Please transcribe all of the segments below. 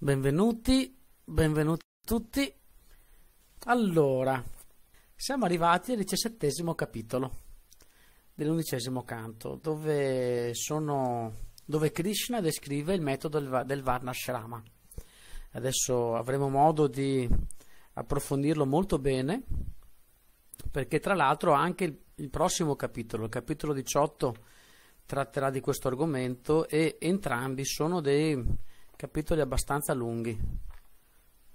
Benvenuti, benvenuti a tutti. Allora, siamo arrivati al diciassettesimo capitolo dell'undicesimo canto, dove, sono, dove, Krishna descrive il metodo del, Varnashrama. Adesso avremo modo di approfondirlo molto bene, perché tra l'altro anche il, il prossimo capitolo, il capitolo 18, tratterà di questo argomento e entrambi sono dei capitoli abbastanza lunghi.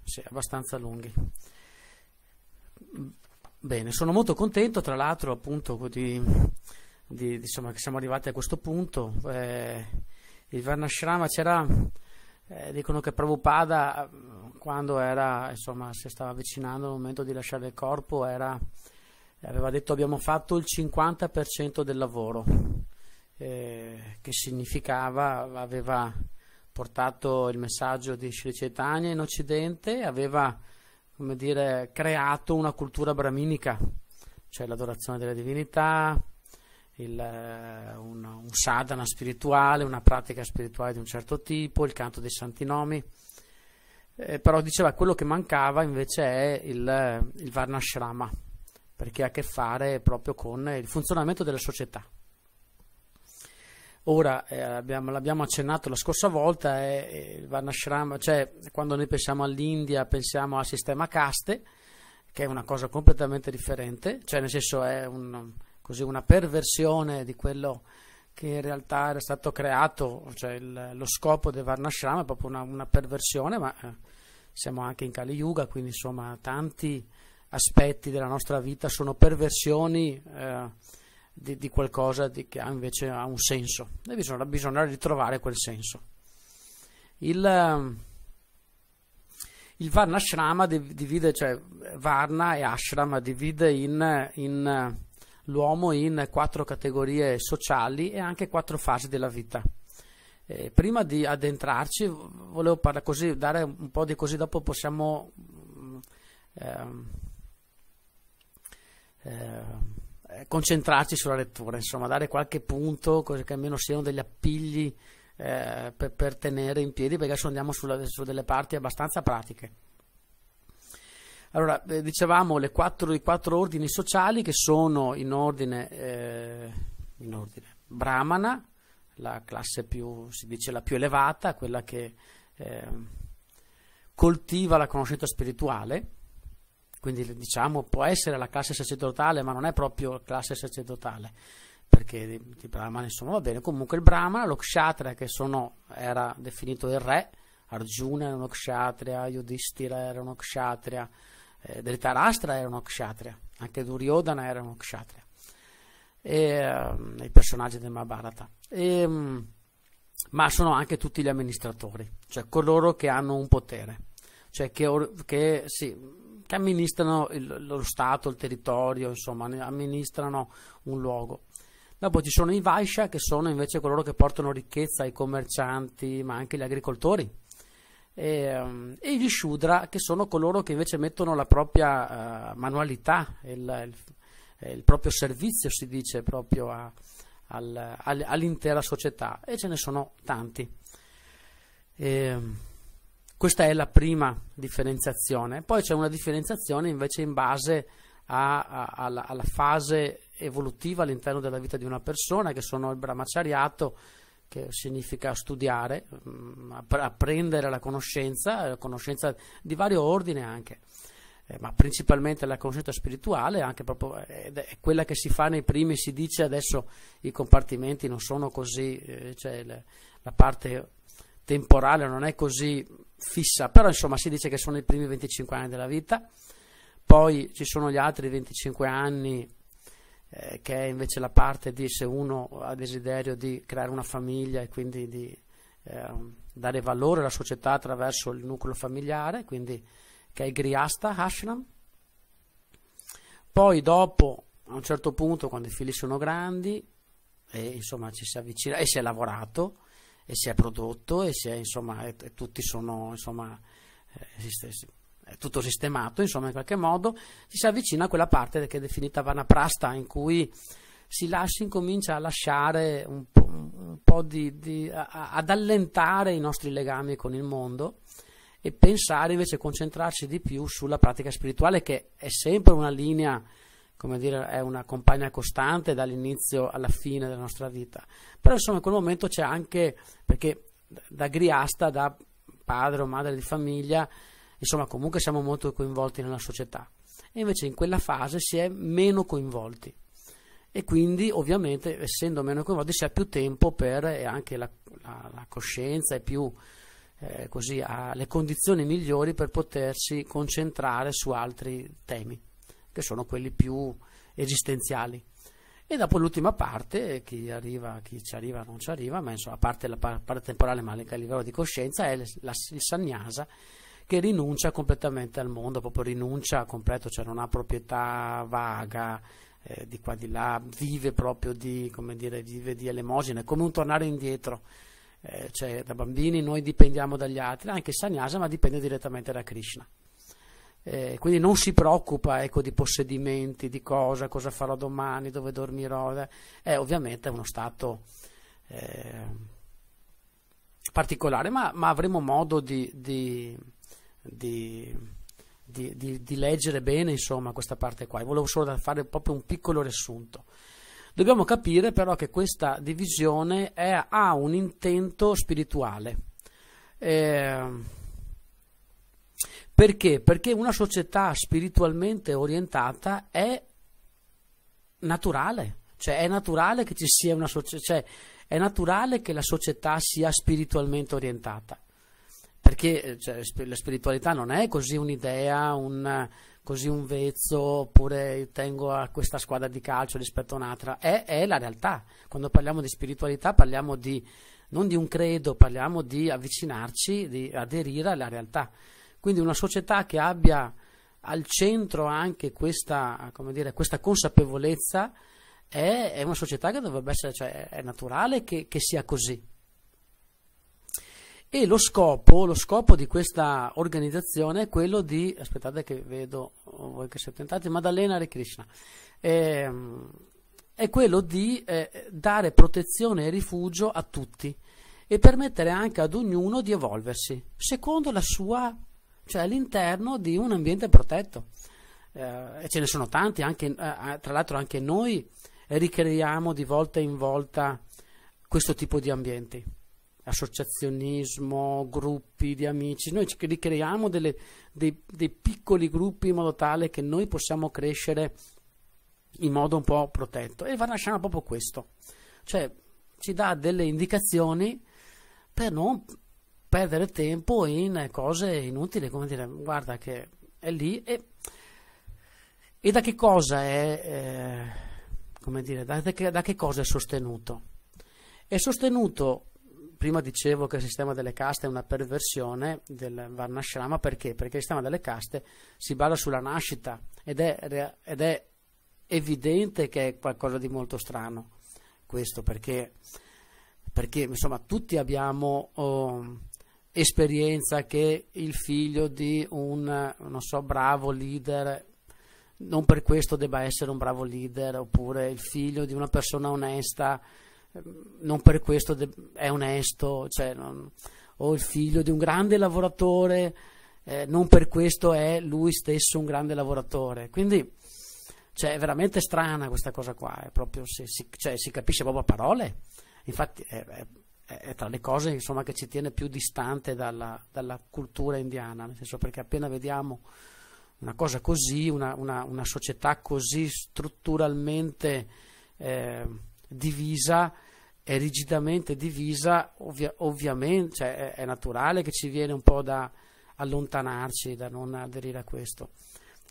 Sì, abbastanza lunghi. Bene, sono molto contento, tra l'altro, appunto, di, di, insomma, che siamo arrivati a questo punto. Eh, il Varnashrama c'era, eh, dicono che Prabhupada, quando era, insomma, si stava avvicinando al momento di lasciare il corpo, era, aveva detto abbiamo fatto il 50% del lavoro, eh, che significava, aveva portato il messaggio di Sri Chaitanya in Occidente aveva come dire, creato una cultura braminica, cioè l'adorazione delle divinità, il, eh, un, un, sadhana spirituale, una pratica spirituale di un certo tipo, il canto dei santi nomi. Eh, però diceva quello che mancava invece è il, il Varnashrama, perché ha a che fare proprio con il funzionamento della società. Ora eh, abbiamo, l'abbiamo accennato la scorsa volta, eh, il eh, cioè quando noi pensiamo all'India pensiamo al sistema caste, che è una cosa completamente differente, cioè nel senso è un, così, una perversione di quello che in realtà era stato creato, cioè il, lo scopo del Varnashram è proprio una, una perversione, ma eh, siamo anche in Kali Yuga, quindi insomma tanti aspetti della nostra vita sono perversioni eh, di, di qualcosa di, che ha invece ha un senso e bisogna, bisogna ritrovare quel senso. Il, ehm, il Varna Ashrama divide, cioè Varna e Ashrama divide in, in, l'uomo in quattro categorie sociali e anche quattro fasi della vita. Eh, prima di addentrarci, volevo parlare così, dare un po' di così, dopo possiamo. Eh, eh, eh, concentrarci sulla lettura, insomma, dare qualche punto, cose che almeno siano degli appigli eh, per, per, tenere in piedi, perché adesso andiamo sulla, su delle parti abbastanza pratiche. Allora, eh, dicevamo quattro, i quattro ordini sociali che sono in ordine, eh, in ordine, Brahmana, la classe più, si dice la più elevata, quella che eh, coltiva la conoscenza spirituale, quindi diciamo può essere la classe sacerdotale, ma non è proprio classe sacerdotale, perché di Brahman insomma va bene, comunque il Brahman, lo Kshatriya che sono, era definito il re, Arjuna era uno Kshatriya, Yudhishthira era uno Kshatriya, eh, Dhritarashtra era uno Kshatriya, anche Duryodhana era uno Kshatriya, e, eh, i personaggi del Mahabharata. E, ehm, ma sono anche tutti gli amministratori, cioè coloro che hanno un potere, cioè che, che sì, che amministrano il, lo Stato, il territorio, insomma, amministrano un luogo. Dopo ci sono i Vaisha che sono invece coloro che portano ricchezza ai commercianti, ma anche agli agricoltori. E, ehm, e gli Shudra che sono coloro che invece mettono la propria uh, manualità, il, il, il, proprio servizio, si dice, proprio a, al, all'intera società e ce ne sono tanti. E, ehm, questa è la prima differenziazione. Poi c'è una differenziazione invece in base a, a, alla, alla, fase evolutiva all'interno della vita di una persona, che sono il brahmachariato, che significa studiare, mm, apprendere la conoscenza, la conoscenza di vario ordine anche. Eh, ma principalmente la conoscenza spirituale, anche proprio è, è quella che si fa nei primi, si dice adesso i compartimenti non sono così, eh, cioè le, la parte temporale non è così fissa, però insomma si dice che sono i primi 25 anni della vita, poi ci sono gli altri 25 anni eh, che è invece la parte di se uno ha desiderio di creare una famiglia e quindi di eh, dare valore alla società attraverso il nucleo familiare, quindi che è Griasta Ashram. Poi dopo, a un certo punto, quando i figli sono grandi, e insomma ci si avvicina e si è lavorato, e si è prodotto e si è, insomma, e, e tutti sono, insomma, eh, esiste, è tutto sistemato, insomma, in qualche modo ci si avvicina a quella parte che è definita vanaprasta, in cui si, lascia, incomincia a lasciare un po', un po di, di a, ad allentare i nostri legami con il mondo e pensare invece, concentrarci di più sulla pratica spirituale che è sempre una linea come dire, è una compagna costante dall'inizio alla fine della nostra vita. Però insomma in quel momento c'è anche, perché da griasta, da padre o madre di famiglia, insomma comunque siamo molto coinvolti nella società. E invece in quella fase si è meno coinvolti. E quindi ovviamente essendo meno coinvolti si ha più tempo per e anche la, la, la coscienza e più eh, così, ha le condizioni migliori per potersi concentrare su altri temi che sono quelli più esistenziali. E dopo l'ultima parte, chi, arriva, chi ci arriva non ci arriva, ma insomma, a parte la parte temporale, ma anche a livello di coscienza, è la, il sannyasa che rinuncia completamente al mondo, proprio rinuncia a completo, cioè non ha proprietà vaga, eh, di qua di là, vive proprio di, come dire, vive di elemosine, è come un tornare indietro. Eh, cioè, da bambini noi dipendiamo dagli altri, anche il sannyasa, ma dipende direttamente da Krishna. Eh, quindi non si preoccupa ecco, di possedimenti, di cosa, cosa farò domani, dove dormirò. Eh. È ovviamente uno stato eh, particolare, ma, ma, avremo modo di, di, di di, di, di, leggere bene insomma questa parte qua e volevo solo fare proprio un piccolo riassunto dobbiamo capire però che questa divisione è, ha un intento spirituale eh, perché? Perché una società spiritualmente orientata è naturale, cioè è naturale che ci sia una società, cioè è naturale che la società sia spiritualmente orientata, perché eh, cioè, la spiritualità non è così un'idea, un, così un vezzo, oppure tengo a questa squadra di calcio rispetto a un'altra, è, è la realtà. Quando parliamo di spiritualità parliamo di, non di un credo, parliamo di avvicinarci, di aderire alla realtà. Quindi una società che abbia al centro anche questa, dire, questa consapevolezza è, è, una società che dovrebbe essere, cioè è naturale che, che sia così. E lo scopo, lo scopo, di questa organizzazione è quello di, aspettate che vedo oh, voi che siete tentati, Maddalena Hare Krishna, eh, è quello di eh, dare protezione e rifugio a tutti e permettere anche ad ognuno di evolversi secondo la sua cioè all'interno di un ambiente protetto. Eh, e ce ne sono tanti, anche, eh, tra l'altro anche noi ricreiamo di volta in volta questo tipo di ambienti, associazionismo, gruppi di amici, noi ricreiamo delle, dei, dei piccoli gruppi in modo tale che noi possiamo crescere in modo un po' protetto e Varnashana è proprio questo, cioè ci dà delle indicazioni per non perdere tempo in cose inutili, come dire, guarda che è lì e, e da che cosa è, eh, come dire, da che, da che cosa è sostenuto? È sostenuto prima dicevo che il sistema delle caste è una perversione del Varnashrama perché? Perché il sistema delle caste si basa sulla nascita ed è, ed è, evidente che è qualcosa di molto strano questo perché, perché insomma tutti abbiamo oh, esperienza che il figlio di un non so, bravo leader non per questo debba essere un bravo leader oppure il figlio di una persona onesta ehm, non per questo è onesto cioè, non, o il figlio di un grande lavoratore eh, non per questo è lui stesso un grande lavoratore quindi cioè, è veramente strana questa cosa qua proprio, si, si, cioè, si, capisce proprio a parole infatti eh, è tra le cose insomma, che ci tiene più distante dalla, dalla, cultura indiana, nel senso perché appena vediamo una cosa così, una, una, una società così strutturalmente eh, divisa, è rigidamente divisa, ovvia, ovviamente cioè, è, è, naturale che ci viene un po' da allontanarci, da non aderire a questo,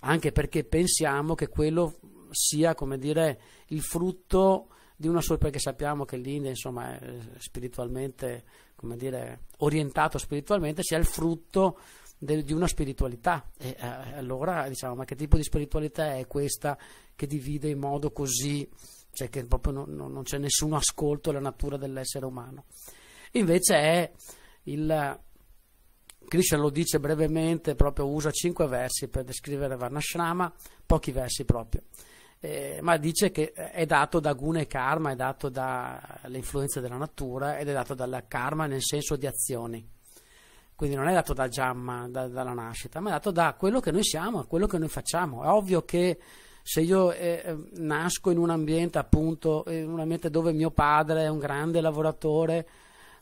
anche perché pensiamo che quello sia, come dire, il frutto di una sola, perché sappiamo che l'India insomma, è eh, spiritualmente, come dire, orientato spiritualmente, sia il frutto de, di una spiritualità. E eh, allora diciamo, ma che tipo di spiritualità è questa che divide in modo così, cioè che proprio non, non, non c'è nessun ascolto alla natura dell'essere umano? Invece è il... Krishna lo dice brevemente, proprio usa cinque versi per descrivere Varnashrama, pochi versi proprio eh, ma dice che eh, è dato da guna e karma, è dato dalle influenze della natura ed è dato dal karma nel senso di azioni. Quindi non è dato da Jamma, da, dalla nascita, ma è dato da quello che noi siamo, a quello che noi facciamo. È ovvio che se io eh, eh nasco in un ambiente, appunto, in un ambiente dove mio padre è un grande lavoratore,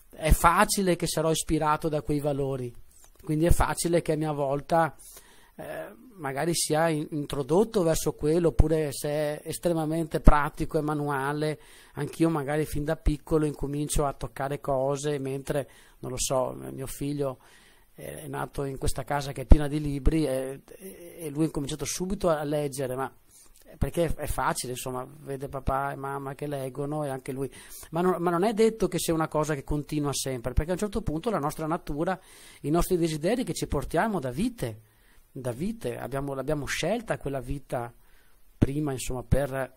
è facile che sarò ispirato da quei valori. Quindi è facile che a mia volta eh, magari sia in, introdotto verso quello oppure se è estremamente pratico e manuale, anch'io magari fin da piccolo incomincio a toccare cose mentre, non lo so, mio figlio è nato in questa casa che è piena di libri e, e lui ha cominciato subito a leggere, ma eh, perché è facile, insomma, vede papà e mamma che leggono e anche lui, ma non, ma non, è detto che sia una cosa che continua sempre, perché a un certo punto la nostra natura, i nostri desideri che ci portiamo da vite, da vite, abbiamo, l'abbiamo scelta quella vita prima, insomma, per,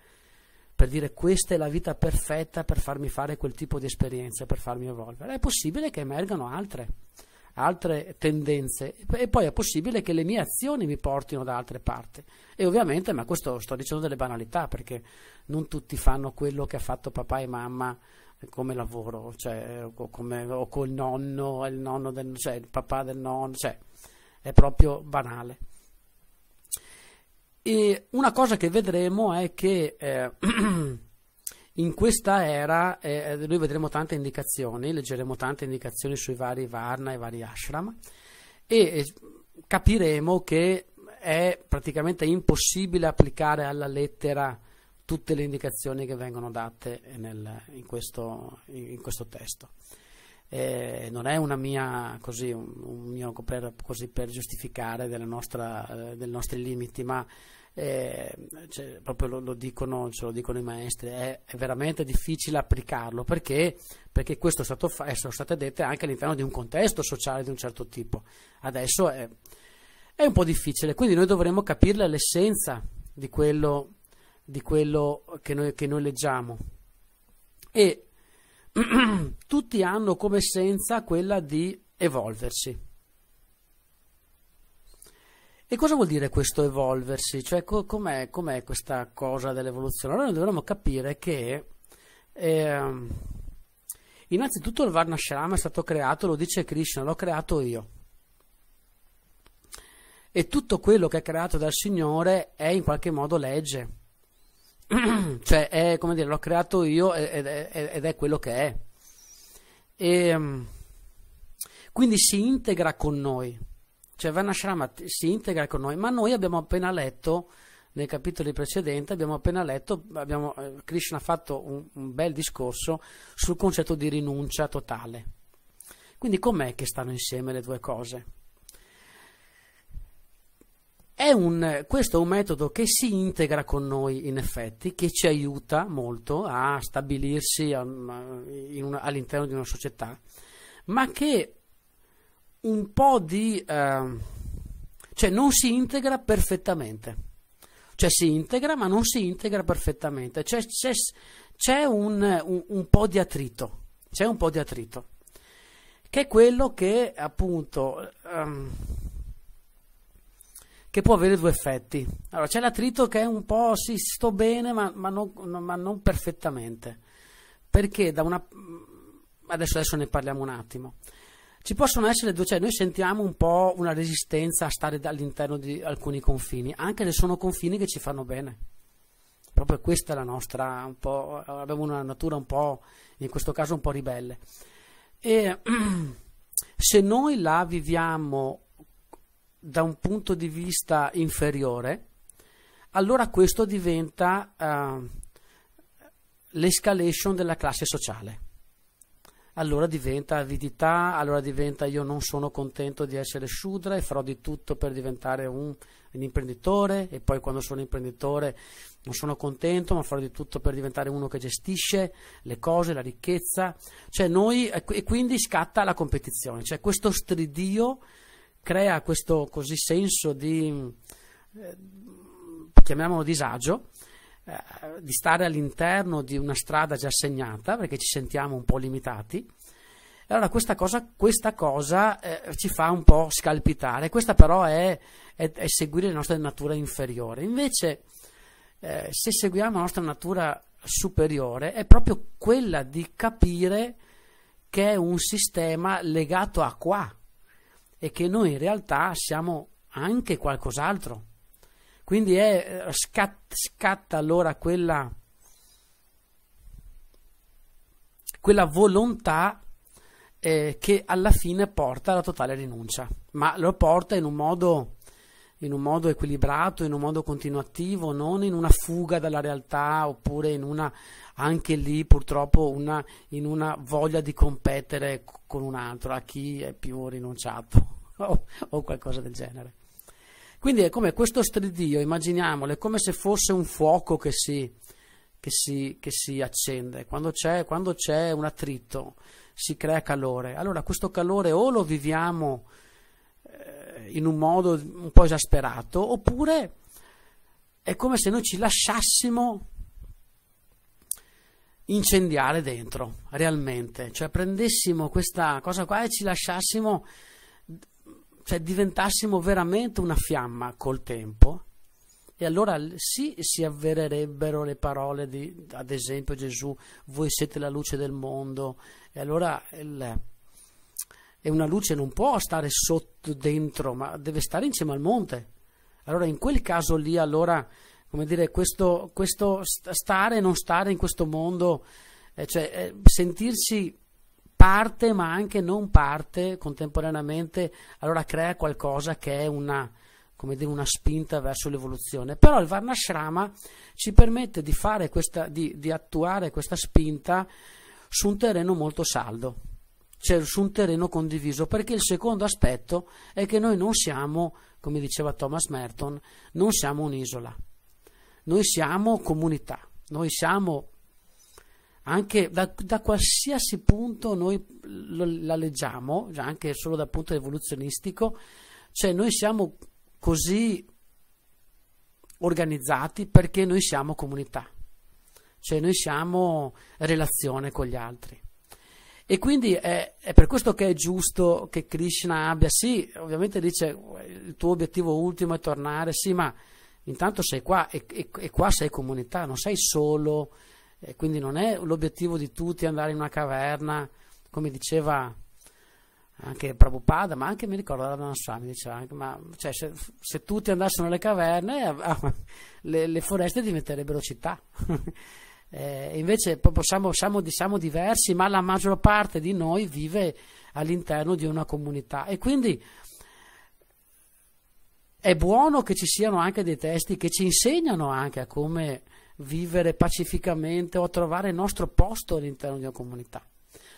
per dire questa è la vita perfetta per farmi fare quel tipo di esperienza, per farmi evolvere. È possibile che emergano altre, altre tendenze e poi è possibile che le mie azioni mi portino da altre parti. E ovviamente, ma questo sto dicendo delle banalità perché non tutti fanno quello che ha fatto papà e mamma come lavoro, cioè, o, come, o col nonno, il nonno del, cioè, il papà del nonno, cioè, è proprio banale. E una cosa che vedremo è che eh, in questa era eh, noi vedremo tante indicazioni, leggeremo tante indicazioni sui vari Varna e vari ashram e capiremo che è praticamente impossibile applicare alla lettera tutte le indicazioni che vengono date nel, in, questo, in questo testo eh, non è una mia, così, un, un mio per, così per giustificare nostra, eh, dei nostri limiti, ma eh, cioè, proprio lo, lo, dicono, ce lo dicono i maestri, è, è veramente difficile applicarlo perché, perché questo è stato fa- sono state dette anche all'interno di un contesto sociale di un certo tipo. Adesso è, è un po' difficile, quindi noi dovremmo capirne l'essenza di quello, di quello che, noi, che noi leggiamo. E tutti hanno come essenza quella di evolversi. E cosa vuol dire questo evolversi? Cioè, com'è, com'è questa cosa dell'evoluzione? Allora noi dovremmo capire che eh, innanzitutto il Varnashrama è stato creato, lo dice Krishna, l'ho creato io. E tutto quello che è creato dal Signore è in qualche modo legge cioè, è, come dire, l'ho creato io ed è, ed è quello che è. E, ehm, quindi si integra con noi, cioè Vanashrama si integra con noi, ma noi abbiamo appena letto, nei capitoli precedenti, abbiamo appena letto, abbiamo, eh, Krishna ha fatto un, un bel discorso sul concetto di rinuncia totale. Quindi com'è che stanno insieme le due cose? È un, questo è un metodo che si integra con noi in effetti, che ci aiuta molto a stabilirsi all'interno di una società, ma che un po' di... Eh, cioè non si integra perfettamente, cioè si integra ma non si integra perfettamente, c'è, c'è, c'è un, un, un po' di attrito, c'è un po' di attrito, che è quello che appunto... Um, che può avere due effetti. Allora, c'è l'attrito che è un po' sì, sto bene, ma, ma, non, ma non, perfettamente. Perché da una. Mm, adesso, adesso, ne parliamo un attimo. Ci possono essere due, cioè noi sentiamo un po' una resistenza a stare all'interno di alcuni confini, anche se sono confini che ci fanno bene. Proprio questa è la nostra, un po', abbiamo una natura un po', in questo caso un po' ribelle. E se noi la viviamo da un punto di vista inferiore, allora questo diventa uh, l'escalation della classe sociale. Allora diventa avidità, allora diventa io non sono contento di essere Shudra e farò di tutto per diventare un, un imprenditore e poi quando sono imprenditore non sono contento ma farò di tutto per diventare uno che gestisce le cose, la ricchezza. Cioè noi, e quindi scatta la competizione, cioè questo stridio crea questo così senso di, eh, chiamiamolo disagio, eh, di stare all'interno di una strada già segnata perché ci sentiamo un po' limitati. e Allora questa cosa, questa cosa eh, ci fa un po' scalpitare, questa però è, è, è seguire la nostra natura inferiore. Invece eh, se seguiamo la nostra natura superiore è proprio quella di capire che è un sistema legato a qua, e che noi in realtà siamo anche qualcos'altro. Quindi è, eh, scat, scatta allora quella, quella volontà eh, che alla fine porta alla totale rinuncia, ma lo porta in un, modo, in un modo equilibrato, in un modo continuativo, non in una fuga dalla realtà oppure in una, anche lì purtroppo una, in una voglia di competere con un altro, a chi è più rinunciato o, o qualcosa del genere. Quindi è come questo stridio, immaginiamolo, è come se fosse un fuoco che si, che si, che si accende, quando c'è, quando c'è, un attrito si crea calore. Allora questo calore o lo viviamo eh, in un modo un po' esasperato, oppure è come se noi ci lasciassimo incendiare dentro, realmente, cioè prendessimo questa cosa qua e ci lasciassimo cioè diventassimo veramente una fiamma col tempo, e allora sì si avvererebbero le parole di, ad esempio, Gesù, voi siete la luce del mondo, e allora il, e una luce non può stare sotto, dentro, ma deve stare in cima al monte. Allora in quel caso lì, allora, come dire, questo, questo stare e non stare in questo mondo, eh, cioè eh, sentirsi parte ma anche non parte contemporaneamente, allora crea qualcosa che è una, dire, una spinta verso l'evoluzione. Però il Varnashrama ci permette di, questa, di, di attuare questa spinta su un terreno molto saldo, cioè su un terreno condiviso, perché il secondo aspetto è che noi non siamo, come diceva Thomas Merton, non siamo un'isola, noi siamo comunità, noi siamo anche da, da qualsiasi punto noi lo, la leggiamo, anche solo dal punto evoluzionistico, cioè noi siamo così organizzati perché noi siamo comunità, cioè noi siamo relazione con gli altri. E quindi è, è, per questo che è giusto che Krishna abbia, sì, ovviamente dice il tuo obiettivo ultimo è tornare, sì, ma intanto sei qua e, e, e qua sei comunità, non sei solo e quindi non è l'obiettivo di tutti andare in una caverna, come diceva anche Prabhupada, ma anche mi ricordo la Donna Sami, diceva anche, ma cioè, se, se, tutti andassero nelle caverne, eh, ah, le, le, foreste diventerebbero città. eh, invece siamo, siamo, siamo, diversi, ma la maggior parte di noi vive all'interno di una comunità e quindi è buono che ci siano anche dei testi che ci insegnano anche a come vivere pacificamente o a trovare il nostro posto all'interno di una comunità.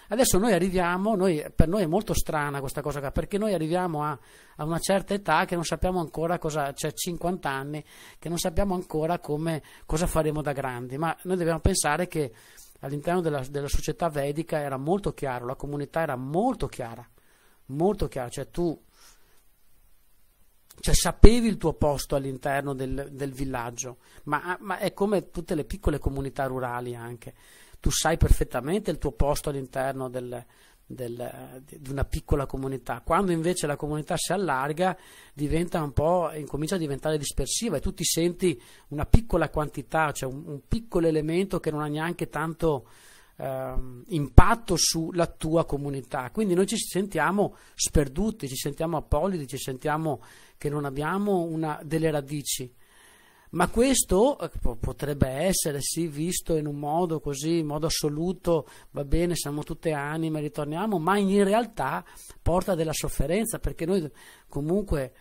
Adesso noi arriviamo, noi, per noi è molto strana questa cosa qua, perché noi arriviamo a, a una certa età che non sappiamo ancora cosa, cioè 50 anni, che non sappiamo ancora come, cosa faremo da grandi, ma noi dobbiamo pensare che all'interno della, della società vedica era molto chiaro, la comunità era molto chiara, molto chiara, cioè tu cioè sapevi il tuo posto all'interno del, del villaggio, ma, ma è come tutte le piccole comunità rurali anche. Tu sai perfettamente il tuo posto all'interno del, del, di una piccola comunità. Quando invece la comunità si allarga, diventa un po', incomincia a diventare dispersiva e tu ti senti una piccola quantità, cioè un, un piccolo elemento che non ha neanche tanto eh, impatto sulla tua comunità. Quindi noi ci sentiamo sperduti, ci sentiamo apolidi, ci sentiamo che non abbiamo una, delle radici. Ma questo eh, potrebbe essere, sì, visto in un modo così, in modo assoluto, va bene, siamo tutte anime, ritorniamo, ma in realtà porta della sofferenza, perché noi comunque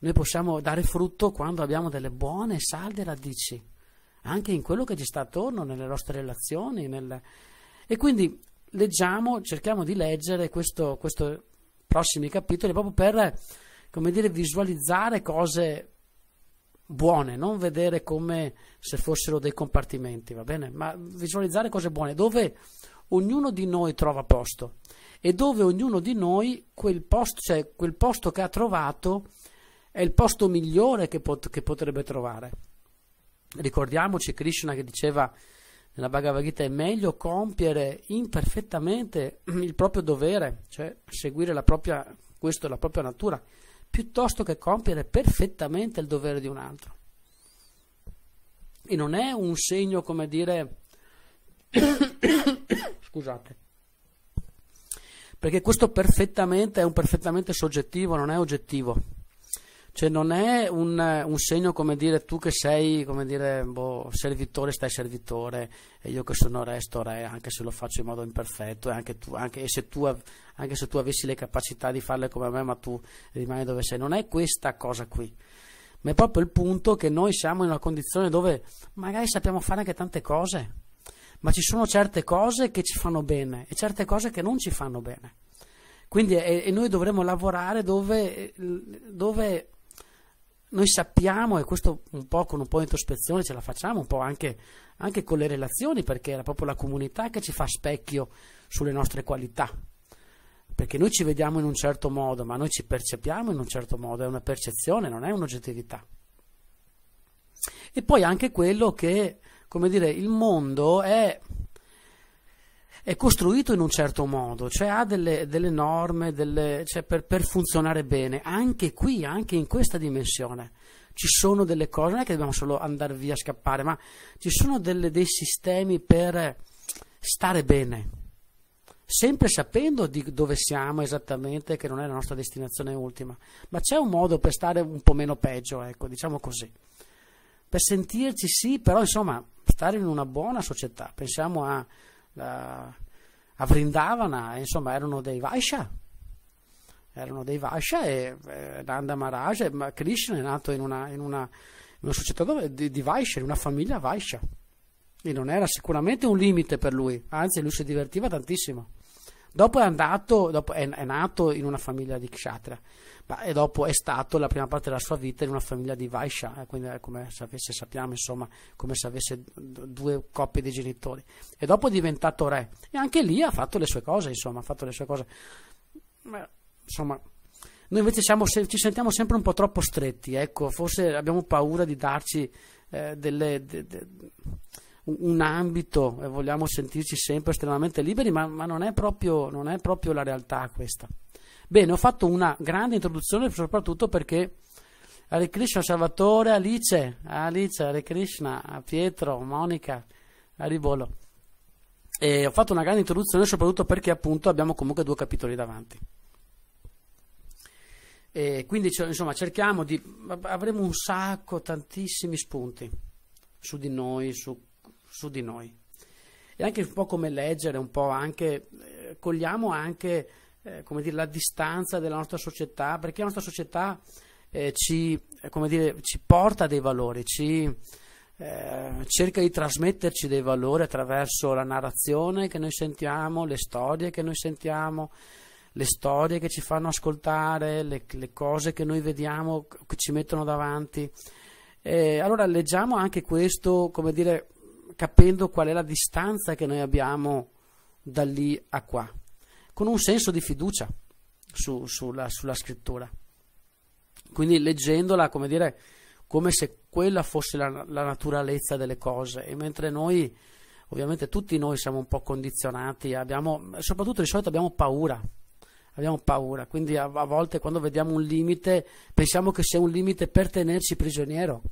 noi possiamo dare frutto quando abbiamo delle buone e salde radici, anche in quello che ci sta attorno, nelle nostre relazioni. Nel... E quindi leggiamo, cerchiamo di leggere questi prossimi capitoli proprio per come dire, visualizzare cose buone, non vedere come se fossero dei compartimenti, va bene? Ma visualizzare cose buone, dove ognuno di noi trova posto e dove ognuno di noi quel posto, cioè quel posto che ha trovato è il posto migliore che, pot- che potrebbe trovare. Ricordiamoci Krishna che diceva nella Bhagavad Gita è meglio compiere imperfettamente il proprio dovere, cioè seguire la propria, questo, la propria natura, piuttosto che compiere perfettamente il dovere di un altro. E non è un segno, come dire, scusate, perché questo perfettamente è un perfettamente soggettivo, non è oggettivo cioè non è un, un, segno come dire tu che sei come dire, boh, servitore, stai servitore e io che sono resto re, anche se lo faccio in modo imperfetto, anche, tu, anche, se tu, anche se tu avessi le capacità di farle come me, ma tu rimani dove sei. Non è questa cosa qui ma è proprio il punto che noi siamo in una condizione dove magari sappiamo fare anche tante cose, ma ci sono certe cose che ci fanno bene e certe cose che non ci fanno bene. Quindi e, e noi dovremmo lavorare dove, dove noi sappiamo, e questo un po' con un po' di introspezione ce la facciamo, un po' anche, anche con le relazioni, perché è proprio la comunità che ci fa specchio sulle nostre qualità, perché noi ci vediamo in un certo modo, ma noi ci percepiamo in un certo modo, è una percezione, non è un'oggettività. E poi anche quello che, come dire, il mondo è è costruito in un certo modo, cioè ha delle, delle norme delle, cioè per, per, funzionare bene, anche qui, anche in questa dimensione. Ci sono delle cose, non è che dobbiamo solo andare via a scappare, ma ci sono delle, dei sistemi per stare bene, sempre sapendo di dove siamo esattamente, che non è la nostra destinazione ultima, ma c'è un modo per stare un po' meno peggio, ecco, diciamo così. Per sentirci sì, però insomma, stare in una buona società, pensiamo a a Vrindavana, insomma erano dei Vaishya, erano dei Vaishya e eh, Nanda Maharaj, ma Krishna è nato in una, in una, in una società dove, di, di Vaishya, in una famiglia Vaishya. E non era sicuramente un limite per lui, anzi lui si divertiva tantissimo. Dopo è, andato, dopo è, è nato in una famiglia di Kshatra e dopo è stato la prima parte della sua vita in una famiglia di Vaisha, eh, quindi come se avesse, sappiamo insomma, come se avesse due coppie di genitori. E dopo è diventato re e anche lì ha fatto le sue cose, insomma, ha fatto le sue cose. Beh, insomma, noi invece siamo, ci sentiamo sempre un po' troppo stretti, ecco, forse abbiamo paura di darci eh, delle, de, de, un ambito e vogliamo sentirci sempre estremamente liberi, ma, ma non, è proprio, non è proprio la realtà questa. Bene, ho fatto una grande introduzione soprattutto perché Hare Krishna, Salvatore, Alice, Alice, Hare Krishna, Pietro, Monica, Aribolo. E ho fatto una grande introduzione soprattutto perché appunto abbiamo comunque due capitoli davanti. E quindi cioè, insomma cerchiamo di... avremo un sacco, tantissimi spunti su di noi, su, su di noi. E anche un po' come leggere, un po' anche... Eh, cogliamo anche eh, come dire, la distanza della nostra società, perché la nostra società eh, ci, eh, dire, ci, porta dei valori, ci, eh, cerca di trasmetterci dei valori attraverso la narrazione che noi sentiamo, le storie che noi sentiamo, le storie che ci fanno ascoltare, le, le cose che noi vediamo, che ci mettono davanti. allora leggiamo anche questo, come dire, capendo qual è la distanza che noi abbiamo da lì a qua con un senso di fiducia su, sulla, sulla, scrittura. Quindi leggendola, come dire, come se quella fosse la, la naturalezza delle cose, e mentre noi, ovviamente tutti noi siamo un po' condizionati, abbiamo, soprattutto di solito abbiamo paura, abbiamo paura, quindi a, a volte quando vediamo un limite pensiamo che sia un limite per tenerci prigioniero.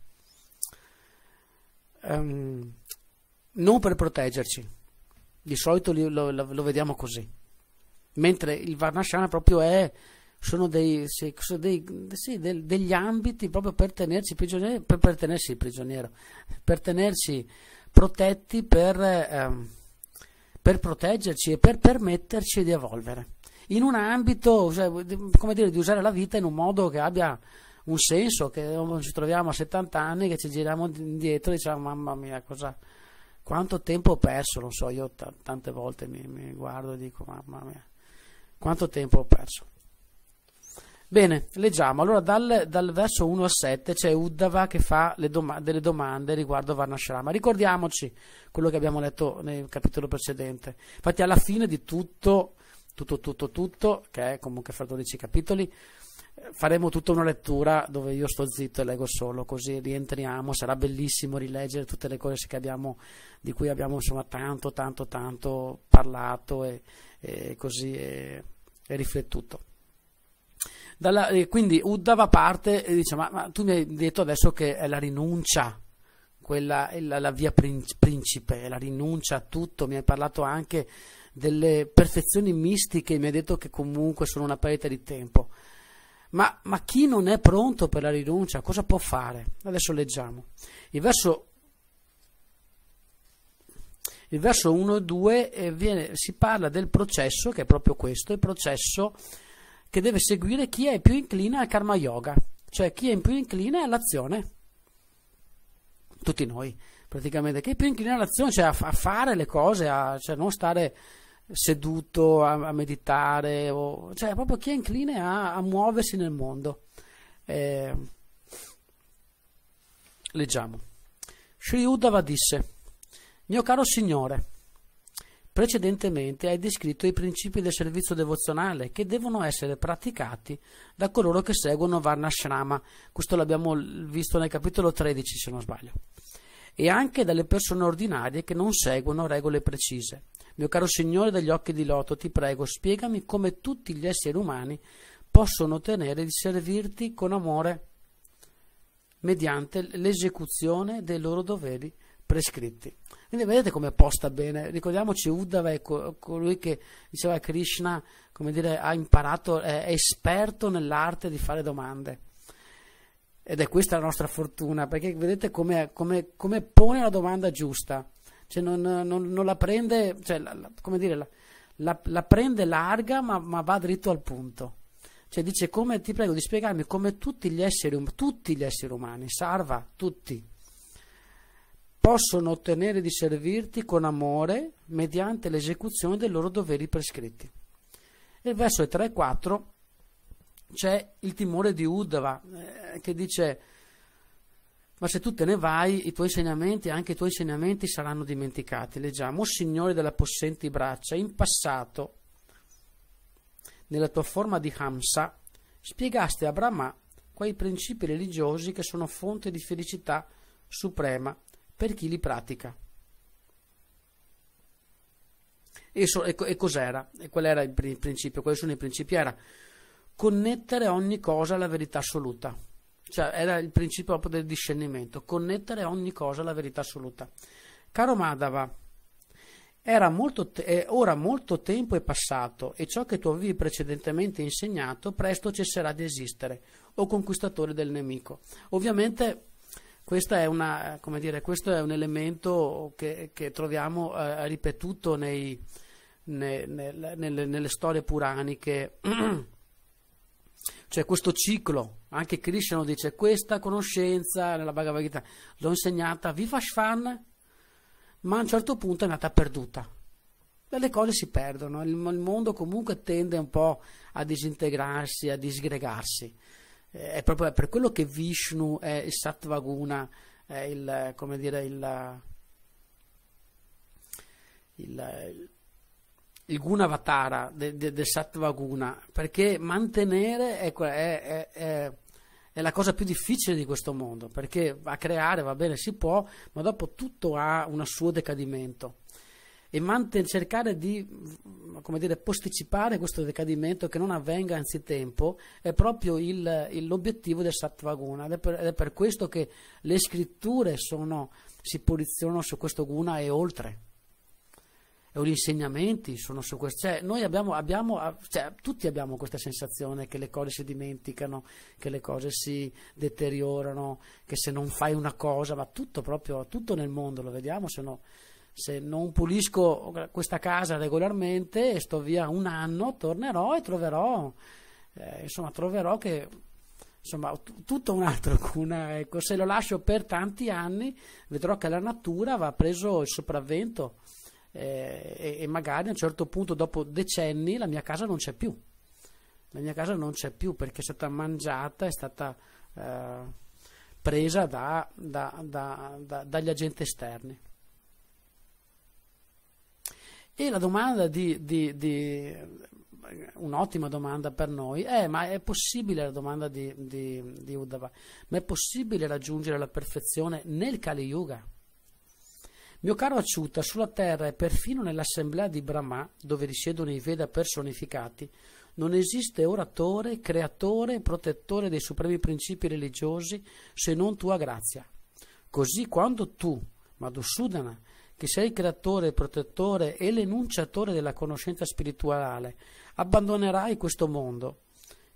Um, non per proteggerci. Di solito lo, lo, lo vediamo così mentre il Varnashana proprio è, sono, dei, sì, sono dei, sì, del, degli ambiti proprio per tenersi prigionieri, per, per tenersi prigioniero, per tenersi protetti, per, ehm, per proteggerci e per permetterci di evolvere. In un ambito, cioè, come dire, di usare la vita in un modo che abbia un senso, che non ci troviamo a 70 anni, che ci giriamo indietro e diciamo mamma mia cosa, quanto tempo ho perso, non so, io t- tante volte mi, mi guardo e dico mamma mia quanto tempo ho perso? Bene, leggiamo. Allora dal, dal verso 1 a 7 c'è Uddava che fa doma- delle domande riguardo Varnashrama. Ricordiamoci quello che abbiamo letto nel capitolo precedente. Infatti alla fine di tutto, tutto, tutto, tutto, che è comunque fra 12 capitoli, faremo tutta una lettura dove io sto zitto e leggo solo, così rientriamo, sarà bellissimo rileggere tutte le cose abbiamo, di cui abbiamo insomma, tanto, tanto, tanto parlato e, e così e, e riflettuto. Dalla, e eh, quindi a parte e dice ma, ma, tu mi hai detto adesso che è la rinuncia, quella è la, la via principe, è la rinuncia a tutto, mi hai parlato anche delle perfezioni mistiche, mi hai detto che comunque sono una parità di tempo ma, ma, chi non è pronto per la rinuncia cosa può fare? Adesso leggiamo. Il verso, il verso 1 e 2 eh, viene, si parla del processo, che è proprio questo, il processo che deve seguire chi è più incline al karma yoga, cioè chi è più incline all'azione. Tutti noi, praticamente, chi è più incline all'azione, cioè a, a fare le cose, a cioè non stare seduto a, a meditare, o, cioè proprio chi è incline a, a muoversi nel mondo. Eh, leggiamo. Sri Uddhava disse, mio caro Signore, precedentemente hai descritto i principi del servizio devozionale che devono essere praticati da coloro che seguono Varnashrama, questo l'abbiamo visto nel capitolo 13 se non sbaglio, e anche dalle persone ordinarie che non seguono regole precise. Mio caro Signore degli occhi di loto, ti prego, spiegami come tutti gli esseri umani possono ottenere di servirti con amore mediante l'esecuzione dei loro doveri prescritti. Quindi vedete come posta bene. Ricordiamoci Uddhava è ecco, colui che diceva Krishna, come dire, ha imparato, è esperto nell'arte di fare domande. Ed è questa la nostra fortuna, perché vedete come, come, come pone la domanda giusta cioè non, non, non, la prende, cioè, la, la, come dire, la, la, la prende larga ma, ma, va dritto al punto. Cioè dice come ti prego di spiegarmi come tutti gli esseri, um-, tutti gli esseri umani, Sarva, tutti, possono ottenere di servirti con amore mediante l'esecuzione dei loro doveri prescritti. Nel verso 3 e 4 c'è il timore di Uddhava eh, che dice ma se tu te ne vai, i tuoi insegnamenti, anche i tuoi insegnamenti saranno dimenticati. Leggiamo, o Signore della possenti braccia, in passato, nella tua forma di Hamsa, spiegaste a Brahma quei principi religiosi che sono fonte di felicità suprema per chi li pratica. E, so, e, e cos'era? E qual era il principio? Quali sono i principi? Era connettere ogni cosa alla verità assoluta cioè, era il principio proprio del discernimento, connettere ogni cosa alla verità assoluta. Caro Madhava, molto te- eh, ora molto tempo è passato e ciò che tu avevi precedentemente insegnato presto cesserà di esistere, o conquistatore del nemico. Ovviamente una, eh, dire, questo è un elemento che, che troviamo eh, ripetuto nei, ne, ne, nelle, nelle, storie puraniche. Cioè questo ciclo, anche Krishna dice questa conoscenza nella Bhagavad Gita l'ho insegnata Vivashvan, ma a un certo punto è andata perduta. Le cose si perdono, il, il mondo comunque tende un po' a disintegrarsi, a disgregarsi. Eh, è proprio per quello che Vishnu è il Sattvaguna, è il, come dire, il, il, il Gunavatara del de, de Sattva Guna, perché mantenere è, è, è, è, la cosa più difficile di questo mondo, perché a creare va bene, si può, ma dopo tutto ha un suo decadimento. E manten- cercare di dire, posticipare questo decadimento che non avvenga anzitempo è proprio il, il, l'obiettivo del Sattva Guna ed è, per, ed è per questo che le scritture sono, si posizionano su questo Guna e oltre o gli insegnamenti sono su questo. Cioè, noi abbiamo, abbiamo ah, cioè, tutti abbiamo questa sensazione che le cose si dimenticano, che le cose si deteriorano, che se non fai una cosa, ma tutto proprio, tutto nel mondo lo vediamo, se, no, se non pulisco questa casa regolarmente e sto via un anno, tornerò e troverò, eh, insomma, troverò che insomma, tutto un altro. Una, ecco, se lo lascio per tanti anni, vedrò che la natura va preso il sopravvento eh, e, magari a un certo punto dopo decenni la mia casa non c'è più la mia casa non c'è più perché è stata mangiata, è stata eh, presa da, da, da, dagli agenti esterni. E la domanda di, di, di, un'ottima domanda per noi è: eh, ma è possibile la domanda di, di, di Uddhava? Ma è possibile raggiungere la perfezione nel Kali Yuga? Mio caro Acciuta, sulla terra e perfino nell'assemblea di Brahma, dove risiedono i Veda personificati, non esiste oratore, creatore e protettore dei supremi principi religiosi se non tua grazia. Così quando tu, Madhusudana, che sei il creatore, il protettore e l'enunciatore della conoscenza spirituale, abbandonerai questo mondo,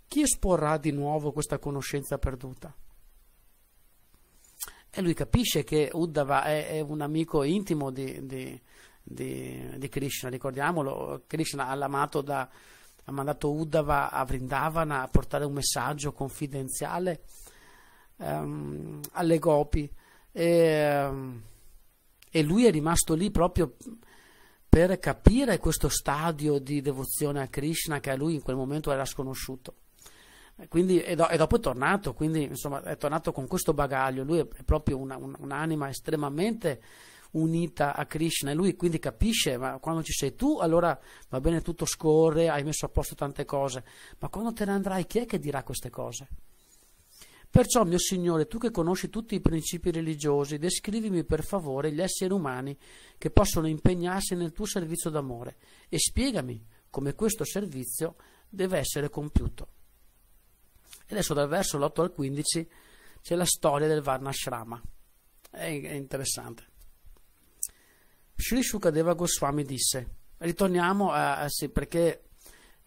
chi esporrà di nuovo questa conoscenza perduta? E lui capisce che Uddhava è, è un amico intimo di, di, di, di Krishna, ricordiamolo, Krishna da, ha mandato Uddhava a Vrindavana a portare un messaggio confidenziale um, alle gopi e, um, e lui è rimasto lì proprio per capire questo stadio di devozione a Krishna che a lui in quel momento era sconosciuto. Quindi, e, do, e, dopo è tornato, quindi insomma, è tornato con questo bagaglio. Lui è proprio una, un, un'anima estremamente unita a Krishna e lui quindi capisce, ma quando ci sei tu allora va bene tutto scorre, hai messo a posto tante cose, ma quando te ne andrai chi è che dirà queste cose? Perciò, mio Signore, tu che conosci tutti i principi religiosi, descrivimi per favore gli esseri umani che possono impegnarsi nel tuo servizio d'amore e spiegami come questo servizio deve essere compiuto. E adesso dal verso 8 al 15 c'è la storia del Varnashrama. È, interessante. Sri Sukadeva Goswami disse, ritorniamo a, a sì, perché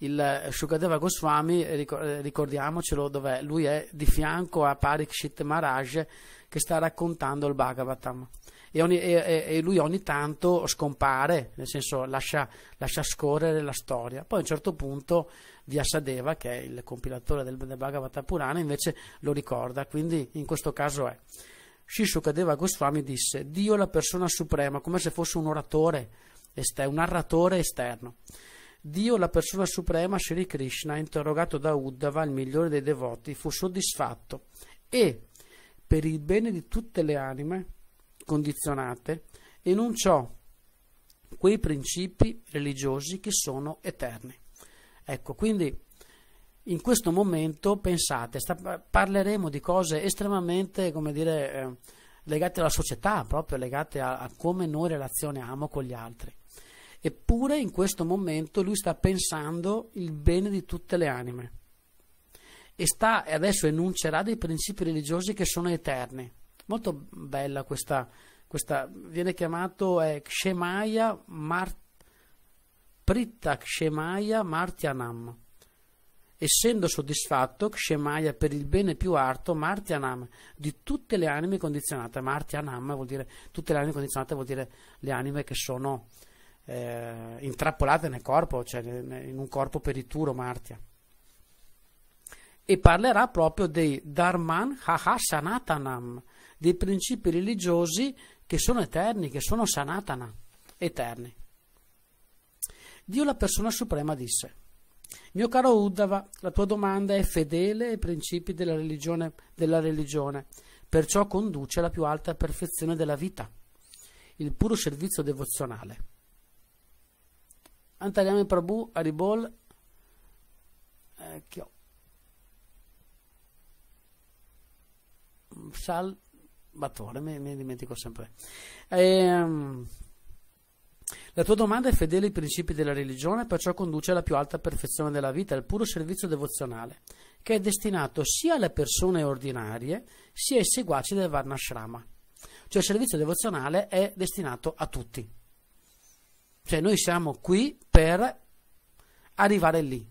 il Shukadeva Goswami, eh, eh, ricordiamocelo, dov'è? Lui è di fianco a Parikshit Maharaj che sta raccontando il Bhagavatam. E, ogni, e, e, lui ogni tanto scompare, nel senso lascia, lascia, scorrere la storia. Poi a un certo punto Vyasadeva, che è il compilatore del, del Bhagavata Purana, invece lo ricorda, quindi in questo caso è. Shishukadeva Goswami disse, Dio è la persona suprema, come se fosse un oratore, un narratore esterno. Dio, la persona suprema Sri Krishna, interrogato da Uddhava, il migliore dei devoti, fu soddisfatto e, per il bene di tutte le anime condizionate, enunciò quei principi religiosi che sono eterni. Ecco, quindi in questo momento pensate, sta, parleremo di cose estremamente, come dire, eh, legate alla società, proprio legate a, a come noi relazioniamo con gli altri. Eppure in questo momento lui sta pensando il bene di tutte le anime e sta adesso enuncerà dei principi religiosi che sono eterni. Molto bella questa, questa viene chiamato eh, Kshemaya Mart, Pritta Kshemaya Martyanam. Essendo soddisfatto, Kshemaya per il bene più alto, Martyanam, di tutte le anime condizionate. Martyanam vuol dire tutte le anime condizionate, vuol dire le anime che sono eh, intrappolate nel corpo, cioè in un corpo perituro Martia. E parlerà proprio dei Dharman Haha Sanatanam, dei principi religiosi che sono eterni, che sono Sanatana, eterni. Dio la persona suprema disse, mio caro Uddhava, la tua domanda è fedele ai principi della religione, della religione, perciò conduce alla più alta perfezione della vita, il puro servizio devozionale. Antariyami Prabhu Haribol Kyo eh, mm, Sal Battore, mi, mi, dimentico sempre. Ehm, la tua domanda è fedele ai principi della religione, perciò conduce alla più alta perfezione della vita, al puro servizio devozionale, che è destinato sia alle persone ordinarie sia ai seguaci del Varnashrama. Cioè il servizio devozionale è destinato a tutti. Cioè noi siamo qui per arrivare lì.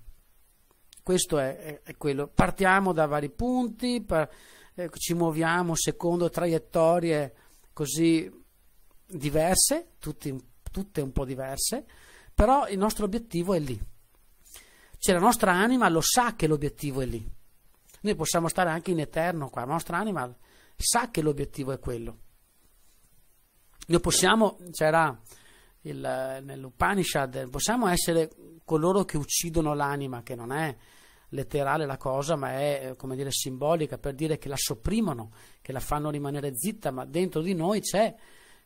Questo è, è quello. Partiamo da vari punti, per, eh, ci muoviamo secondo traiettorie così diverse, tutti, tutte un po' diverse, però il nostro obiettivo è lì. Cioè la nostra anima lo sa che l'obiettivo è lì. Noi possiamo stare anche in eterno qua, la nostra anima sa che l'obiettivo è quello. Noi possiamo, c'era il, nell'Upanishad, possiamo essere coloro che uccidono l'anima, che non è letterale la cosa, ma è eh, come dire simbolica per dire che la sopprimono, che la fanno rimanere zitta, ma dentro di noi c'è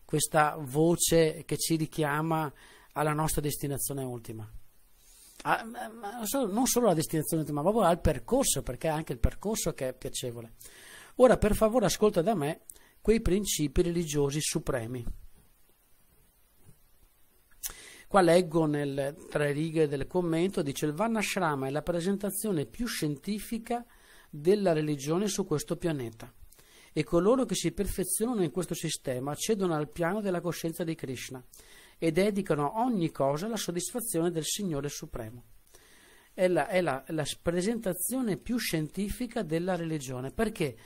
questa voce che ci richiama alla nostra destinazione ultima. Ah, A, non solo alla destinazione ultima, ma proprio al percorso, perché è anche il percorso che è piacevole. Ora, per favore, ascolta da me quei principi religiosi supremi. Qua leggo nel, tre righe del commento, dice il Varnashrama è la presentazione più scientifica della religione su questo pianeta e coloro che si perfezionano in questo sistema accedono al piano della coscienza di Krishna e dedicano ogni cosa alla soddisfazione del Signore Supremo. È la, è la, la presentazione più scientifica della religione perché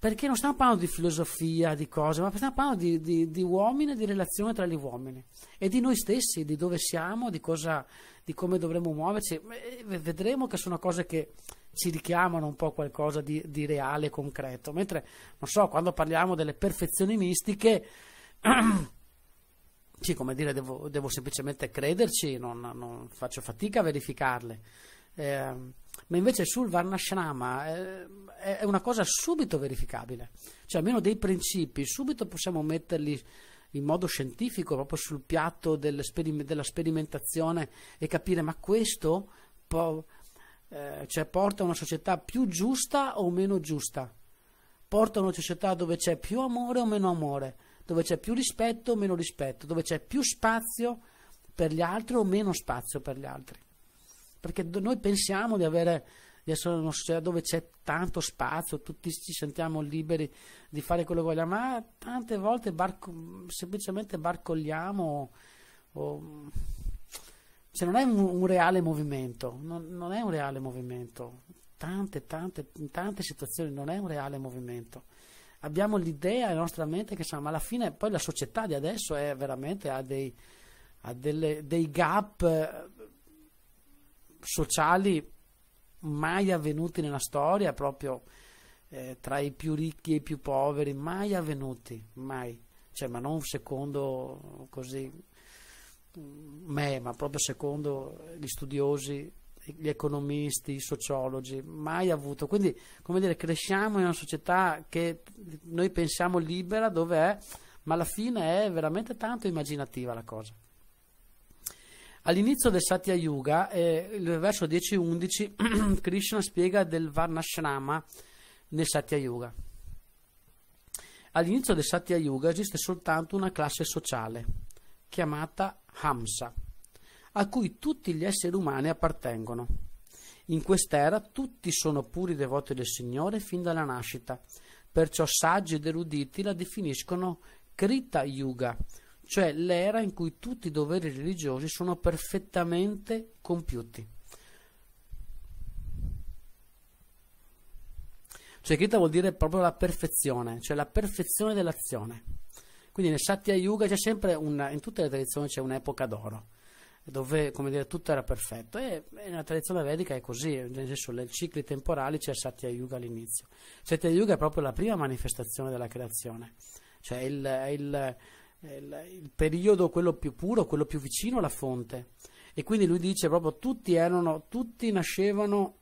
perché non stiamo parlando di filosofia, di cose, ma stiamo parlando di, di, di uomini e di relazione tra gli uomini e di noi stessi, di dove siamo, di, cosa, di come dovremmo muoverci. Vedremo che sono cose che ci richiamano un po' qualcosa di, di reale concreto. Mentre, non so, quando parliamo delle perfezioni mistiche. sì, come dire, devo, devo semplicemente crederci, non, non, faccio fatica a verificarle. Eh, ma invece sul Varnashrama eh, è una cosa subito verificabile, cioè almeno dei principi subito possiamo metterli in modo scientifico proprio sul piatto dell della sperimentazione e capire ma questo può, eh, cioè, porta a una società più giusta o meno giusta, porta a una società dove c'è più amore o meno amore, dove c'è più rispetto o meno rispetto, dove c'è più spazio per gli altri o meno spazio per gli altri perché noi pensiamo di, avere, di essere una società dove c'è tanto spazio, tutti ci sentiamo liberi di fare quello che vogliamo, ma tante volte barco, semplicemente barcogliamo o, cioè non è un, un reale movimento, non, non, è un reale movimento, tante, tante, in tante situazioni non è un reale movimento. Abbiamo l'idea nella nostra mente che siamo ma alla fine, poi la società di adesso è veramente ha dei, ha delle, dei gap sociali mai avvenuti nella storia, proprio eh, tra i più ricchi e i più poveri, mai avvenuti, mai. Cioè, ma non secondo così me, ma proprio secondo gli studiosi, gli economisti, i sociologi, mai avuto. Quindi, come dire, cresciamo in una società che noi pensiamo libera, dove è, ma alla fine è veramente tanto immaginativa la cosa. All'inizio del Satya Yuga, eh, verso 10-11, Krishna spiega del Varnashrama nel Satya Yuga. All'inizio del Satya Yuga esiste soltanto una classe sociale, chiamata Hamsa, a cui tutti gli esseri umani appartengono. In quest'era tutti sono puri devoti del Signore fin dalla nascita, perciò saggi ed eruditi la definiscono Krita Yuga, cioè l'era in cui tutti i doveri religiosi sono perfettamente compiuti. Cioè Krita vuol dire proprio la perfezione, cioè la perfezione dell'azione. Quindi nel Satya Yuga c'è sempre un. in tutte le tradizioni c'è un'epoca d'oro, dove come dire, tutto era perfetto. E, nella tradizione vedica è così, nel senso nei cicli temporali c'è il Satya Yuga all'inizio. Satya Yuga è proprio la prima manifestazione della creazione, cioè il, è il il, il periodo quello più puro, quello più vicino alla fonte. E quindi lui dice proprio tutti erano, tutti nascevano,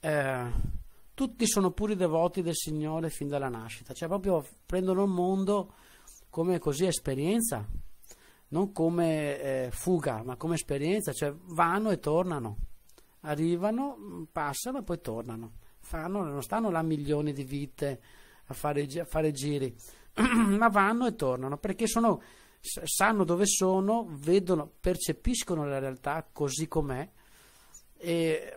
eh, tutti sono puri devoti del Signore fin dalla nascita, cioè proprio prendono il mondo come così esperienza, non come eh, fuga, ma come esperienza, cioè vanno e tornano, arrivano, passano e poi tornano, Fanno, non stanno là milioni di vite a fare, a fare giri ma vanno e tornano perché sono, sanno dove sono, vedono, percepiscono la realtà così com'è e,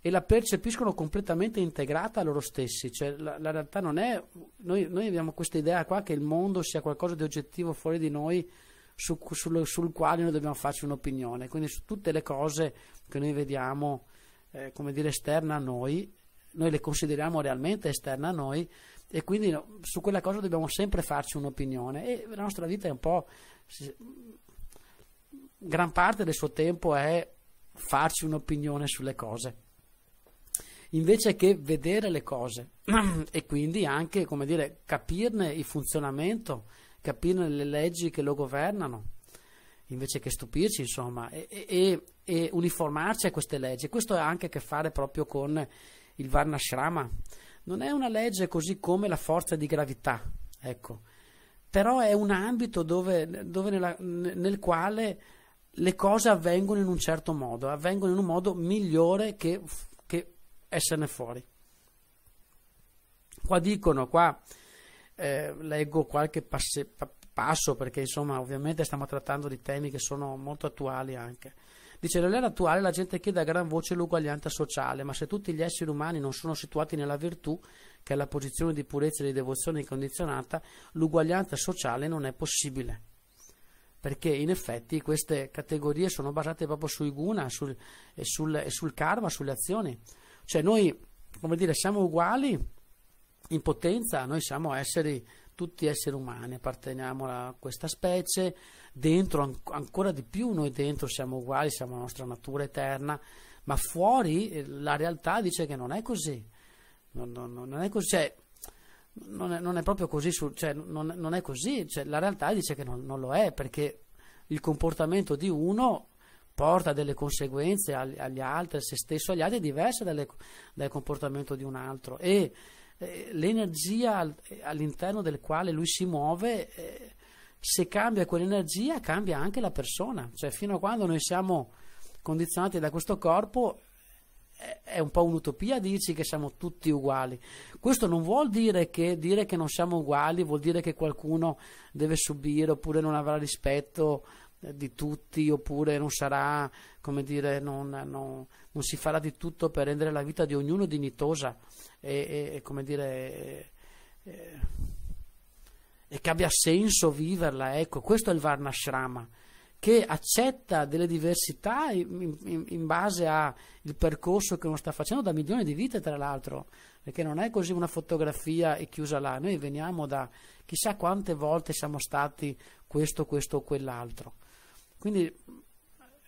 e la percepiscono completamente integrata a loro stessi. Cioè, la, la realtà non è. Noi, noi, abbiamo questa idea qua che il mondo sia qualcosa di oggettivo fuori di noi. Su, sul, sul, quale noi dobbiamo farci un'opinione, quindi su tutte le cose che noi vediamo, eh, come dire, esterne a noi, noi le consideriamo realmente esterne a noi, e quindi no, su quella cosa dobbiamo sempre farci un'opinione e la nostra vita è un po' gran parte del suo tempo è farci un'opinione sulle cose invece che vedere le cose e quindi anche come dire capirne il funzionamento capirne le leggi che lo governano invece che stupirci insomma e, e, e uniformarci a queste leggi questo ha anche a che fare proprio con il Varnashrama non è una legge così come la forza di gravità, ecco. però è un ambito dove, dove nella, nel quale le cose avvengono in un certo modo, avvengono in un modo migliore che, che esserne fuori. Qua dicono, qua eh, leggo qualche passe, passo perché insomma ovviamente stiamo trattando di temi che sono molto attuali anche Dice, nell'era attuale la gente chiede a gran voce l'uguaglianza sociale, ma se tutti gli esseri umani non sono situati nella virtù, che è la posizione di purezza e di devozione incondizionata, l'uguaglianza sociale non è possibile. Perché in effetti queste categorie sono basate proprio sui guna sul, e, sul, e sul karma, sulle azioni. Cioè noi, come dire, siamo uguali in potenza, noi siamo esseri, tutti esseri umani, apparteniamo a questa specie, dentro an- ancora di più noi dentro siamo uguali, siamo la nostra natura eterna, ma fuori eh, la realtà dice che non è così, non, non, non è così, cioè, non, è, non è proprio così, su, cioè, non, è così, cioè, la realtà dice che non, lo è perché il comportamento di uno porta delle conseguenze agli, agli altri, a se stesso, agli altri, diverse dalle, dal comportamento di un altro e eh, l'energia all'interno del quale lui si muove... Eh, se cambia quell'energia cambia anche la persona, cioè fino a quando noi siamo condizionati da questo corpo è un po' un'utopia dirci che siamo tutti uguali. Questo non vuol dire che dire che non siamo uguali vuol dire che qualcuno deve subire oppure non avrà rispetto eh, di tutti oppure non sarà, come dire, non, non, non si farà di tutto per rendere la vita di ognuno dignitosa e, e come dire... E, eh, e eh, e che abbia senso viverla, ecco, questo è il Varnashrama, che accetta delle diversità in, in, in base al percorso che uno sta facendo da milioni di vite, tra l'altro, perché non è così una fotografia e chiusa là, noi veniamo da chissà quante volte siamo stati questo, questo o quell'altro. Quindi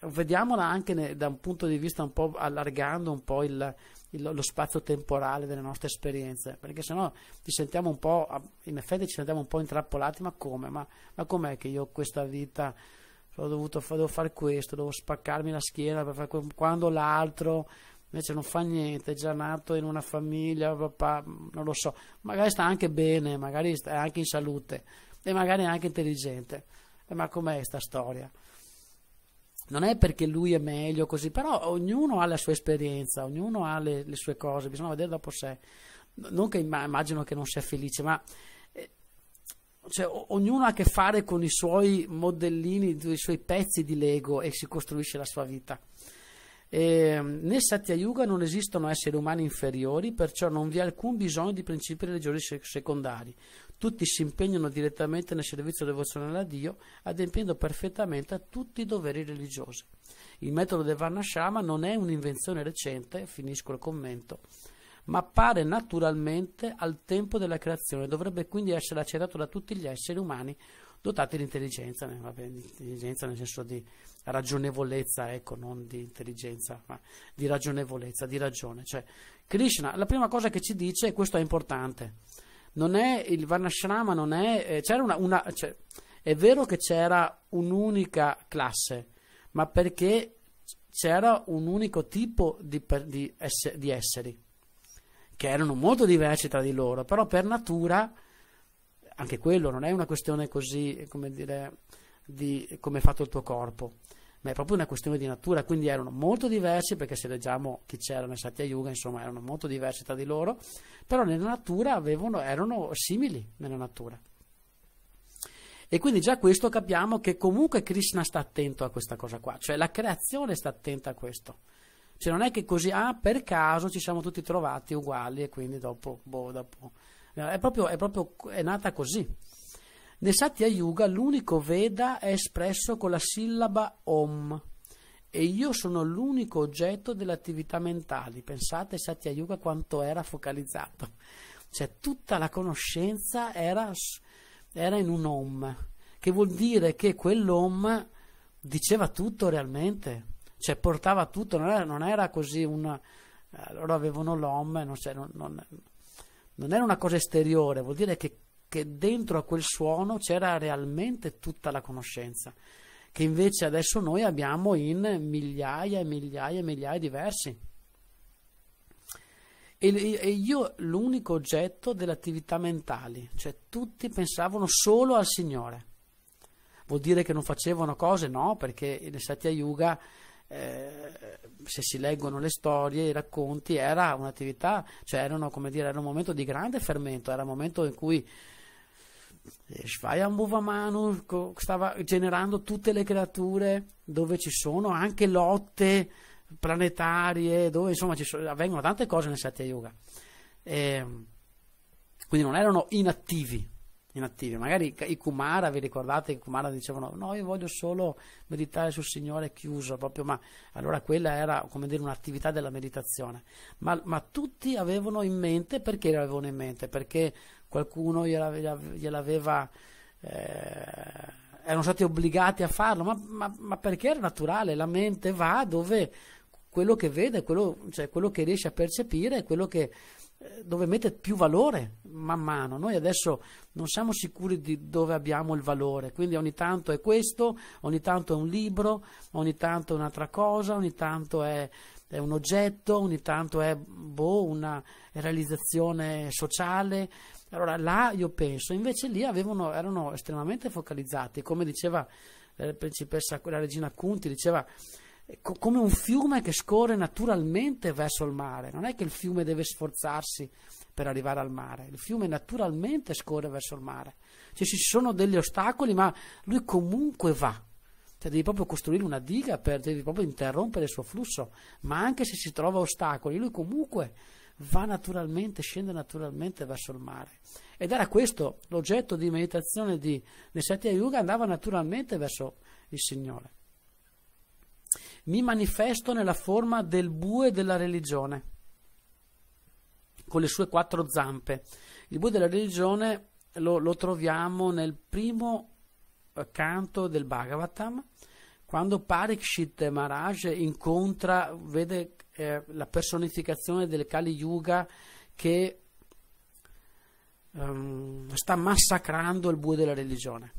vediamola anche ne, da un punto di vista un po' allargando un po' il, il, lo spazio temporale delle nostre esperienze, perché sennò ci sentiamo un po', in effetti ci sentiamo un po' intrappolati, ma come? Ma, ma com'è che io questa vita ho dovuto devo fare questo, devo spaccarmi la schiena per fare quando l'altro invece non fa niente, è già nato in una famiglia, papà, non lo so, magari sta anche bene, magari è anche in salute e magari è anche intelligente, eh, ma com'è questa storia? non è perché lui è meglio così, però ognuno ha la sua esperienza, ognuno ha le, le sue cose, bisogna vedere dopo sé. Non che immagino che non sia felice, ma eh, cioè, o, ognuno ha a che fare con i suoi modellini, i suoi pezzi di Lego e si costruisce la sua vita. Eh, nel Satyayuga non esistono esseri umani inferiori, perciò non vi è alcun bisogno di principi religiosi secondari. Tutti si impegnano direttamente nel servizio devozionale a Dio, adempiendo perfettamente a tutti i doveri religiosi. Il metodo del Varnashama non è un'invenzione recente, finisco il commento, ma appare naturalmente al tempo della creazione, dovrebbe quindi essere accettato da tutti gli esseri umani dotati di intelligenza, eh, vabbè, di intelligenza nel senso di ragionevolezza, ecco, non di intelligenza, ma di ragionevolezza, di ragione. Cioè, Krishna, la prima cosa che ci dice, e questo è importante, non è il Varnashrama, non è... Eh, c'era una... una cioè, è vero che c'era un'unica classe, ma perché c'era un unico tipo di, di, ess, di esseri, che erano molto diversi tra di loro, però per natura, anche quello non è una questione così, come dire di come è fatto il tuo corpo, ma è proprio una questione di natura, quindi erano molto diversi perché se leggiamo chi c'era nel Satya Yuga, insomma, erano molto diversi tra di loro, però nella natura avevano, erano simili nella natura. E quindi già questo capiamo che comunque Krishna sta attento a questa cosa qua, cioè la creazione sta attenta a questo. Cioè non è che così, ah, per caso ci siamo tutti trovati uguali e quindi dopo, boh, dopo. È proprio, è proprio, è nata così. Nel Satya Yuga l'unico Veda è espresso con la sillaba Om e io sono l'unico oggetto delle attività mentali. Pensate Satya Yuga quanto era focalizzato. Cioè tutta la conoscenza era, era in un Om, che vuol dire che quell'Om diceva tutto realmente, cioè portava tutto, non era, non era così una... loro avevano l'Om, non, non, non era una cosa esteriore, vuol dire che che dentro a quel suono c'era realmente tutta la conoscenza, che invece adesso noi abbiamo in migliaia e migliaia e migliaia diversi. E, e io l'unico oggetto delle attività mentali, cioè tutti pensavano solo al Signore. Vuol dire che non facevano cose? No, perché il Satya Yuga eh, se si leggono le storie, i racconti, era un'attività, cioè erano, dire, era un momento di grande fermento, era un momento in cui eh, Svai Ambuvamanu stava generando tutte le creature dove ci sono anche lotte planetarie, dove insomma ci sono, avvengono tante cose nel Satya Yoga. E, ehm, quindi non erano inattivi, inattivi. Magari i Kumara, vi ricordate, i Kumara dicevano no, io voglio solo meditare sul Signore chiuso, proprio, ma allora quella era come dire un'attività della meditazione. Ma, ma tutti avevano in mente, perché l'avevano in mente? Perché qualcuno gliel'aveva, gliel'aveva eh, erano stati obbligati a farlo, ma, ma, ma, perché era naturale, la mente va dove quello che vede, quello, cioè quello che riesce a percepire, quello che eh, dove mette più valore man mano. Noi adesso non siamo sicuri di dove abbiamo il valore, quindi ogni tanto è questo, ogni tanto è un libro, ogni tanto è un'altra cosa, ogni tanto è, è un oggetto, ogni tanto è boh, una realizzazione sociale. Allora là io penso, invece lì avevano, erano estremamente focalizzati, come diceva eh, la principessa, la regina Cunti, diceva co- come un fiume che scorre naturalmente verso il mare, non è che il fiume deve sforzarsi per arrivare al mare, il fiume naturalmente scorre verso il mare, cioè ci sono degli ostacoli ma lui comunque va, cioè devi proprio costruire una diga per, devi proprio interrompere il suo flusso, ma anche se si trova ostacoli, lui comunque va naturalmente, scende naturalmente verso il mare. Ed era questo l'oggetto di meditazione di Nessatya Yuga, andava naturalmente verso il Signore mi manifesto nella forma del bue della religione, con le sue quattro zampe. Il bue della religione lo, lo troviamo nel primo eh, canto del Bhagavatam, quando Parikshit Maharaj incontra, vede eh, la personificazione del Kali Yuga che um, sta massacrando il bue della religione.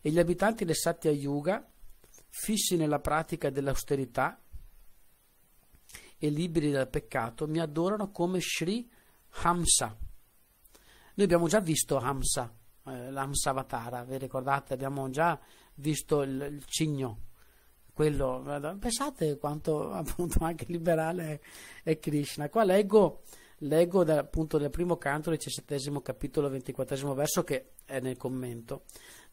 e gli abitanti del Satya Yuga, fissi nella pratica dell'austerità e liberi dal peccato, mi adorano come Sri Hamsa. Noi abbiamo già visto Hamsa, eh, l'Hamsavatara, vi ricordate? Abbiamo già visto il, il cigno, quello, pensate quanto appunto anche liberale è Krishna. Qua leggo, leggo da, appunto dal primo canto, diciassettesimo capitolo, ventiquattresimo verso che è nel commento.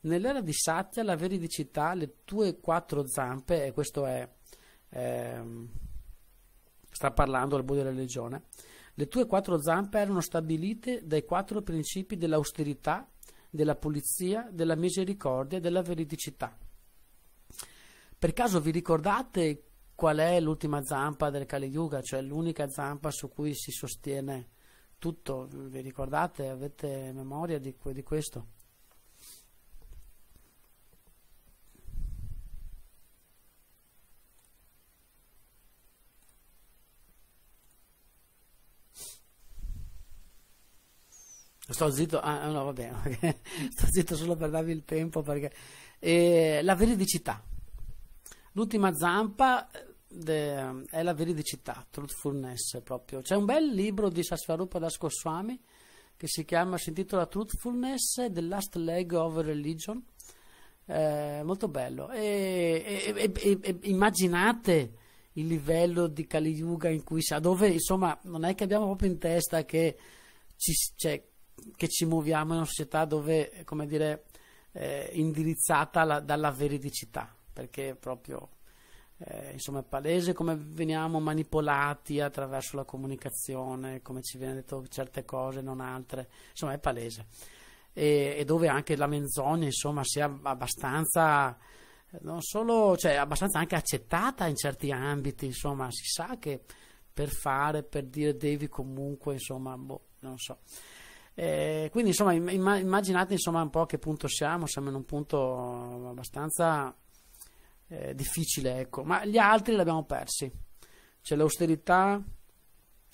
Nell'era di Satya la veridicità, le tue quattro zampe, e questo è, eh, sta parlando al Buddha della religione, le tue quattro zampe erano stabilite dai quattro principi dell'austerità, della pulizia, della misericordia e della veridicità. Per caso vi ricordate qual è l'ultima zampa del Kali Yuga, cioè l'unica zampa su cui si sostiene tutto? Vi ricordate? Avete memoria di, di questo? Sto zitto, ah, no, vabbè, sto zitto solo per darvi il tempo. Perché, eh, la veridicità. L'ultima zampa eh, de, è la veridicità, truthfulness proprio. C'è un bel libro di Sasvarupa Das Goswami che si chiama, si intitola Truthfulness, The Last Leg of Religion. Eh, molto bello. E, e, e, e, immaginate il livello di Kali Yuga in cui si, dove insomma non è che abbiamo proprio in testa che ci, cioè, che ci muoviamo in una società dove, come dire, eh, indirizzata la, dalla veridicità, perché è proprio eh, insomma è palese come veniamo manipolati attraverso la comunicazione, come ci viene detto certe cose, non altre, insomma è palese. E, e dove anche la menzogna, insomma, sia abbastanza non solo, cioè abbastanza anche accettata in certi ambiti, insomma, si sa che per fare, per dire devi comunque, insomma, boh, non so. Eh, quindi insomma immaginate insomma, un po' a che punto siamo, siamo in un punto abbastanza eh, difficile, ecco. ma gli altri li abbiamo persi, cioè l'austerità,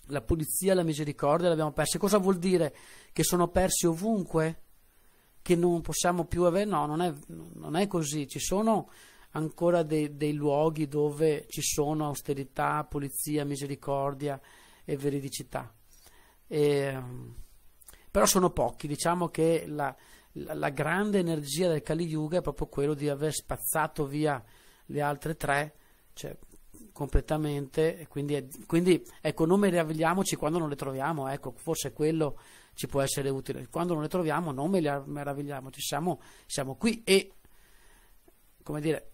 la pulizia, la misericordia li abbiamo persi. Cosa vuol dire? Che sono persi ovunque? Che non possiamo più avere? No, non è, non è così, ci sono ancora dei, dei luoghi dove ci sono austerità, pulizia, misericordia e veridicità. E, ehm, però sono pochi, diciamo che la, la, la grande energia del Kali Yuga è proprio quello di aver spazzato via le altre tre, cioè, completamente, quindi, è, quindi ecco, non meravigliamoci quando non le troviamo, ecco, forse quello ci può essere utile, quando non le troviamo non meravigliamoci, siamo, siamo qui e, come dire,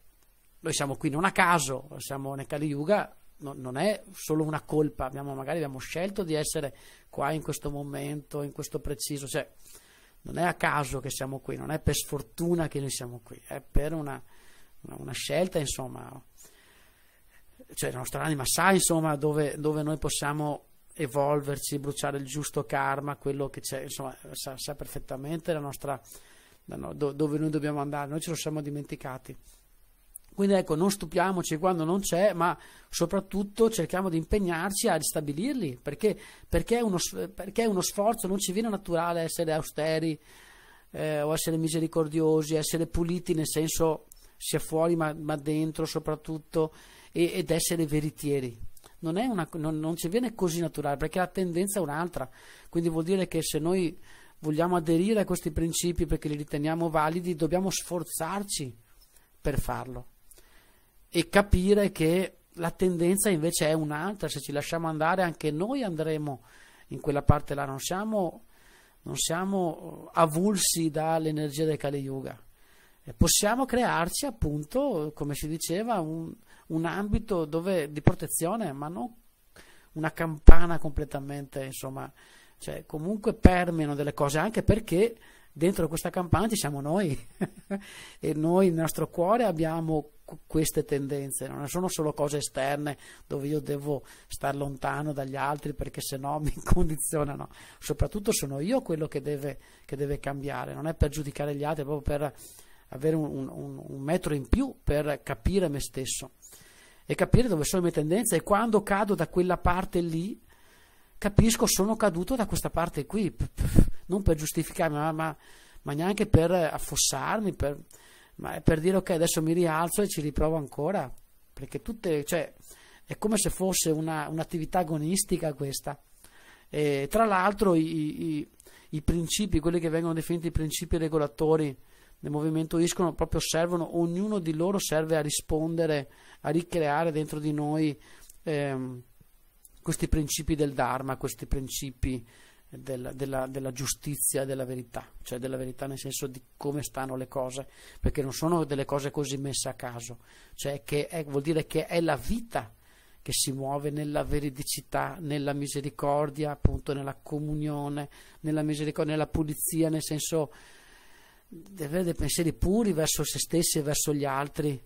noi siamo qui non a caso, siamo nel Kali Yuga, no, non è solo una colpa, abbiamo, magari abbiamo scelto di essere qua in questo momento, in questo preciso, cioè non è a caso che siamo qui, non è per sfortuna che noi siamo qui, è per una, una, una scelta, insomma, cioè la nostra anima sa, insomma, dove, dove noi possiamo evolverci, bruciare il giusto karma, quello che c'è, insomma, sa, sa perfettamente la nostra, la no, do, dove noi dobbiamo andare, noi ce lo siamo dimenticati. Quindi ecco, non stupiamoci quando non c'è, ma soprattutto cerchiamo di impegnarci a ristabilirli, perché, perché, uno, perché uno sforzo non ci viene naturale essere austeri eh, o essere misericordiosi, essere puliti nel senso sia fuori ma, ma dentro soprattutto e, ed essere veritieri. Non, una, non, non ci viene così naturale perché la tendenza è un'altra, quindi vuol dire che se noi vogliamo aderire a questi principi perché li riteniamo validi, dobbiamo sforzarci per farlo e capire che la tendenza invece è un'altra, se ci lasciamo andare anche noi andremo in quella parte là, non siamo, non siamo avulsi dall'energia del Kali Yuga. E possiamo crearci appunto, come si diceva, un, un ambito dove, di protezione, ma non una campana completamente, insomma, cioè comunque permeano delle cose, anche perché dentro questa campana ci siamo noi e noi nel nostro cuore abbiamo queste tendenze, non sono solo cose esterne dove io devo stare lontano dagli altri perché se no mi condizionano, soprattutto sono io quello che deve, che deve cambiare, non è per giudicare gli altri, è proprio per avere un, un, un metro in più per capire me stesso e capire dove sono le mie tendenze e quando cado da quella parte lì capisco sono caduto da questa parte qui non per giustificarmi, ma, ma, ma neanche per affossarmi, per, per, dire ok, adesso mi rialzo e ci riprovo ancora, perché tutte, cioè, è come se fosse una, un'attività agonistica questa. E, tra l'altro i, i, i principi, quelli che vengono definiti i principi regolatori, nel movimento ISCON proprio servono, ognuno di loro serve a rispondere, a ricreare dentro di noi ehm, questi principi del Dharma, questi principi della, della, della, giustizia della verità, cioè della verità nel senso di come stanno le cose, perché non sono delle cose così messe a caso, cioè che è, vuol dire che è la vita che si muove nella veridicità, nella misericordia, appunto nella comunione, nella misericordia, nella pulizia, nel senso di avere dei pensieri puri verso se stessi e verso gli altri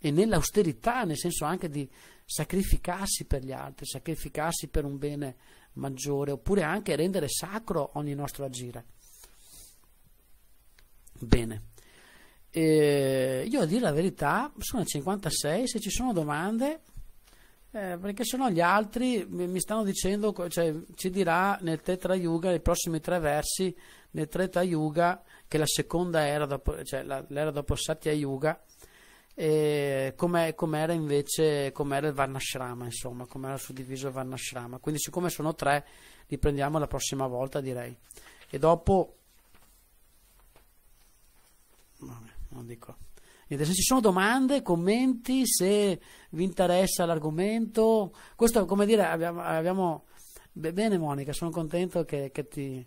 e nell'austerità, nel senso anche di sacrificarsi per gli altri, sacrificarsi per un bene maggiore, oppure anche rendere sacro ogni nostro agire. Bene. E eh, io a dire la verità sono a 56, se ci sono domande, eh, perché sennò gli altri mi, stanno dicendo, cioè, ci dirà nel Tetra Yuga, nei prossimi tre versi, nel Tetra Yuga, che la seconda era dopo, cioè la, l'era dopo Satya Yuga, e com'è, com'era invece com'era il Varnashrama, insomma, com'era suddiviso il Varnashrama. Quindi, siccome sono tre, li prendiamo la prossima volta, direi. E dopo, vabbè, non dico. Niente, se ci sono domande, commenti, se vi interessa l'argomento, questo è come dire, abbiamo, abbiamo... bene Monica, sono contento che, che ti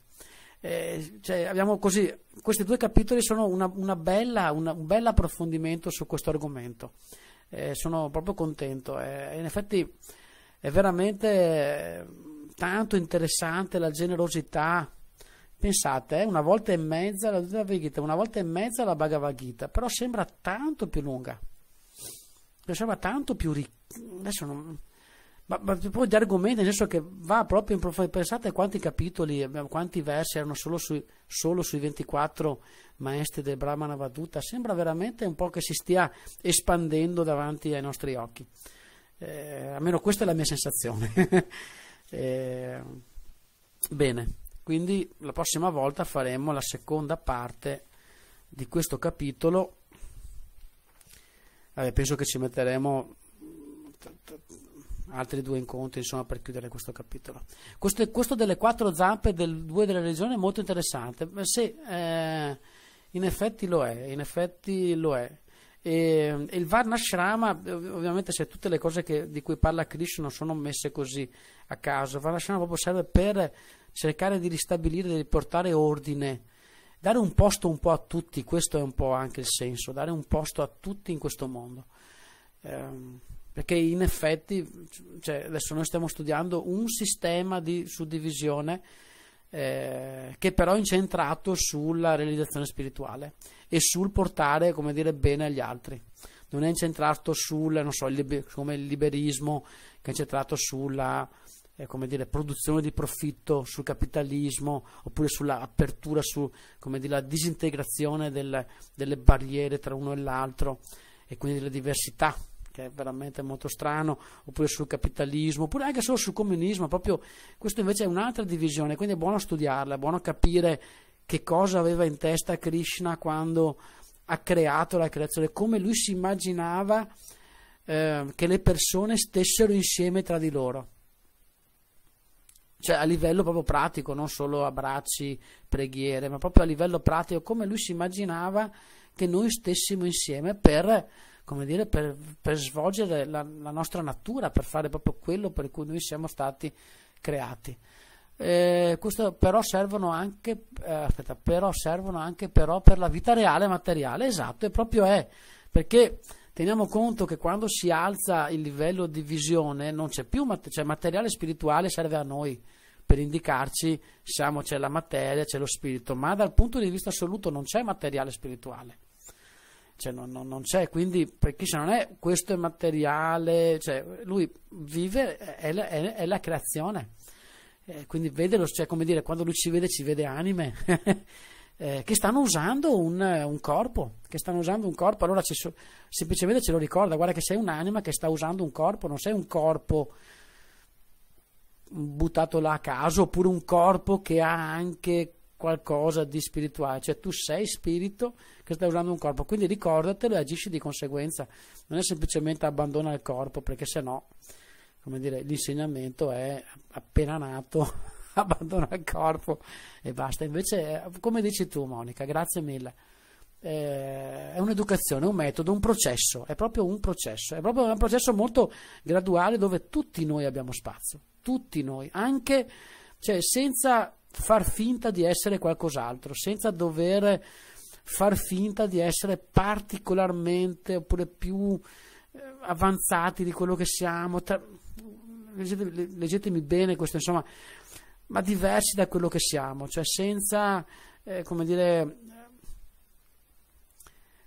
eh, cioè così, questi due capitoli sono una, una bella, una, un bel approfondimento su questo argomento. Eh, sono proprio contento. Eh, in effetti è veramente eh, tanto interessante la generosità. Pensate, eh, una volta e mezza la Bhagavad Gita, una volta e mezza la Bhagavad Gita, però sembra tanto più lunga, sembra tanto più ricca. Adesso non, ma, ma poi gli argomenti, nel senso che va proprio in profondità. Pensate quanti capitoli, quanti versi erano solo sui, solo sui 24 maestri del Brahmana Vaduta. Sembra veramente un po' che si stia espandendo davanti ai nostri occhi. Eh, almeno questa è la mia sensazione. eh, bene, quindi la prossima volta faremo la seconda parte di questo capitolo. Vabbè, penso che ci metteremo altri due incontri insomma, per chiudere questo capitolo. Questo, questo delle quattro zampe del due della religione è molto interessante, sì, eh, in effetti lo è, in effetti lo è. E, il Varnashrama, ovviamente se tutte le cose che, di cui parla Krishna non sono messe così a caso, Varnashrama proprio serve per cercare di ristabilire, di riportare ordine, dare un posto un po' a tutti, questo è un po' anche il senso, dare un posto a tutti in questo mondo. Eh, perché in effetti cioè, adesso noi stiamo studiando un sistema di suddivisione eh, che però è incentrato sulla realizzazione spirituale e sul portare come dire bene agli altri non è incentrato sul so, liber, come il liberismo che è incentrato sulla eh, dire, produzione di profitto sul capitalismo oppure sull'apertura su dire, la disintegrazione del, delle barriere tra uno e l'altro e quindi la diversità che è veramente molto strano, oppure sul capitalismo, oppure anche solo sul comunismo, proprio questo invece è un'altra divisione, quindi è buono studiarla, è buono capire che cosa aveva in testa Krishna quando ha creato la creazione, come lui si immaginava eh, che le persone stessero insieme tra di loro. Cioè a livello proprio pratico, non solo abbracci, preghiere, ma proprio a livello pratico, come lui si immaginava che noi stessimo insieme per come dire, per, per svolgere la, la, nostra natura, per fare proprio quello per cui noi siamo stati creati. Eh, questo però servono anche, eh, aspetta, però servono anche però per la vita reale e materiale, esatto, e proprio è, perché teniamo conto che quando si alza il livello di visione non c'è più, cioè materiale spirituale serve a noi per indicarci siamo, c'è la materia, c'è lo spirito, ma dal punto di vista assoluto non c'è materiale spirituale. Cioè, non, non, non, c'è, quindi per chi se non è questo è materiale, cioè, lui vive, è la, è, è la creazione, eh, quindi vede, cioè, come dire, quando lui ci vede ci vede anime. eh, che stanno usando un, un, corpo, che stanno usando un corpo, allora ci, semplicemente ce lo ricorda, guarda che sei un'anima che sta usando un corpo, non sei un corpo buttato là a caso, oppure un corpo che ha anche qualcosa di spirituale, cioè tu sei spirito, che stai usando un corpo. Quindi ricordatelo e agisci di conseguenza. Non è semplicemente abbandona il corpo, perché se no, come dire, l'insegnamento è appena nato, abbandona il corpo e basta. Invece, eh, come dici tu, Monica, grazie mille. Eh, è un'educazione, un metodo, un processo, è proprio un processo, è proprio un processo molto graduale dove tutti noi abbiamo spazio, tutti noi, anche cioè, senza far finta di essere qualcos'altro, senza dover far finta di essere particolarmente oppure più eh, avanzati di quello che siamo. Tra... Leggete, leggetemi bene questo, insomma, ma diversi da quello che siamo, cioè senza, eh, come dire,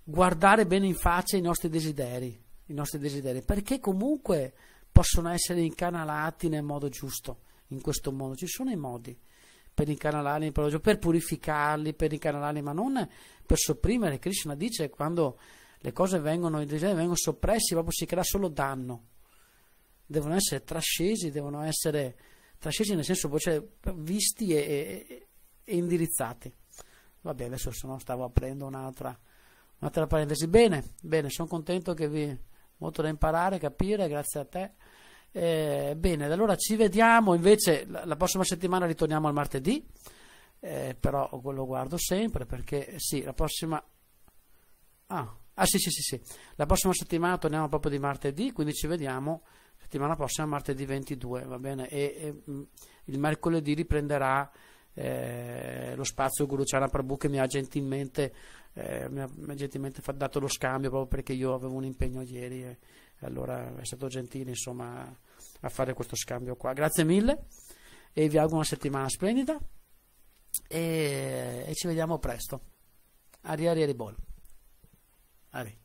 guardare bene in faccia i nostri desideri, i nostri desideri, perché comunque possono essere incanalati nel modo giusto in questo mondo, ci sono i modi per incanalare il progetto, per purificarli, per incanalarli, ma non per sopprimere. Krishna dice quando le cose vengono, i desideri vengono soppressi, proprio si crea solo danno. Devono essere trascesi, devono essere trascesi nel senso cioè, visti e, e, e indirizzati. Vabbè, adesso se no stavo aprendo un'altra, un'altra parentesi. Bene, bene, sono contento che vi molto da imparare, capire, grazie a te. Eh, bene, allora ci vediamo invece la, prossima settimana ritorniamo al martedì, eh, però lo guardo sempre perché sì, la prossima... Ah, ah sì, sì, sì, sì, la prossima settimana torniamo proprio di martedì, quindi ci vediamo settimana prossima martedì 22, va bene? E, e mm, il mercoledì riprenderà eh, lo spazio Guruciana Prabhu che mi ha gentilmente, eh, mi mi ha gentilmente dato lo scambio proprio perché io avevo un impegno ieri allora è stato gentile insomma a fare questo scambio qua. Grazie mille e vi auguro una settimana splendida e, e ci vediamo presto. Ari, ari, ari, bol. Ari.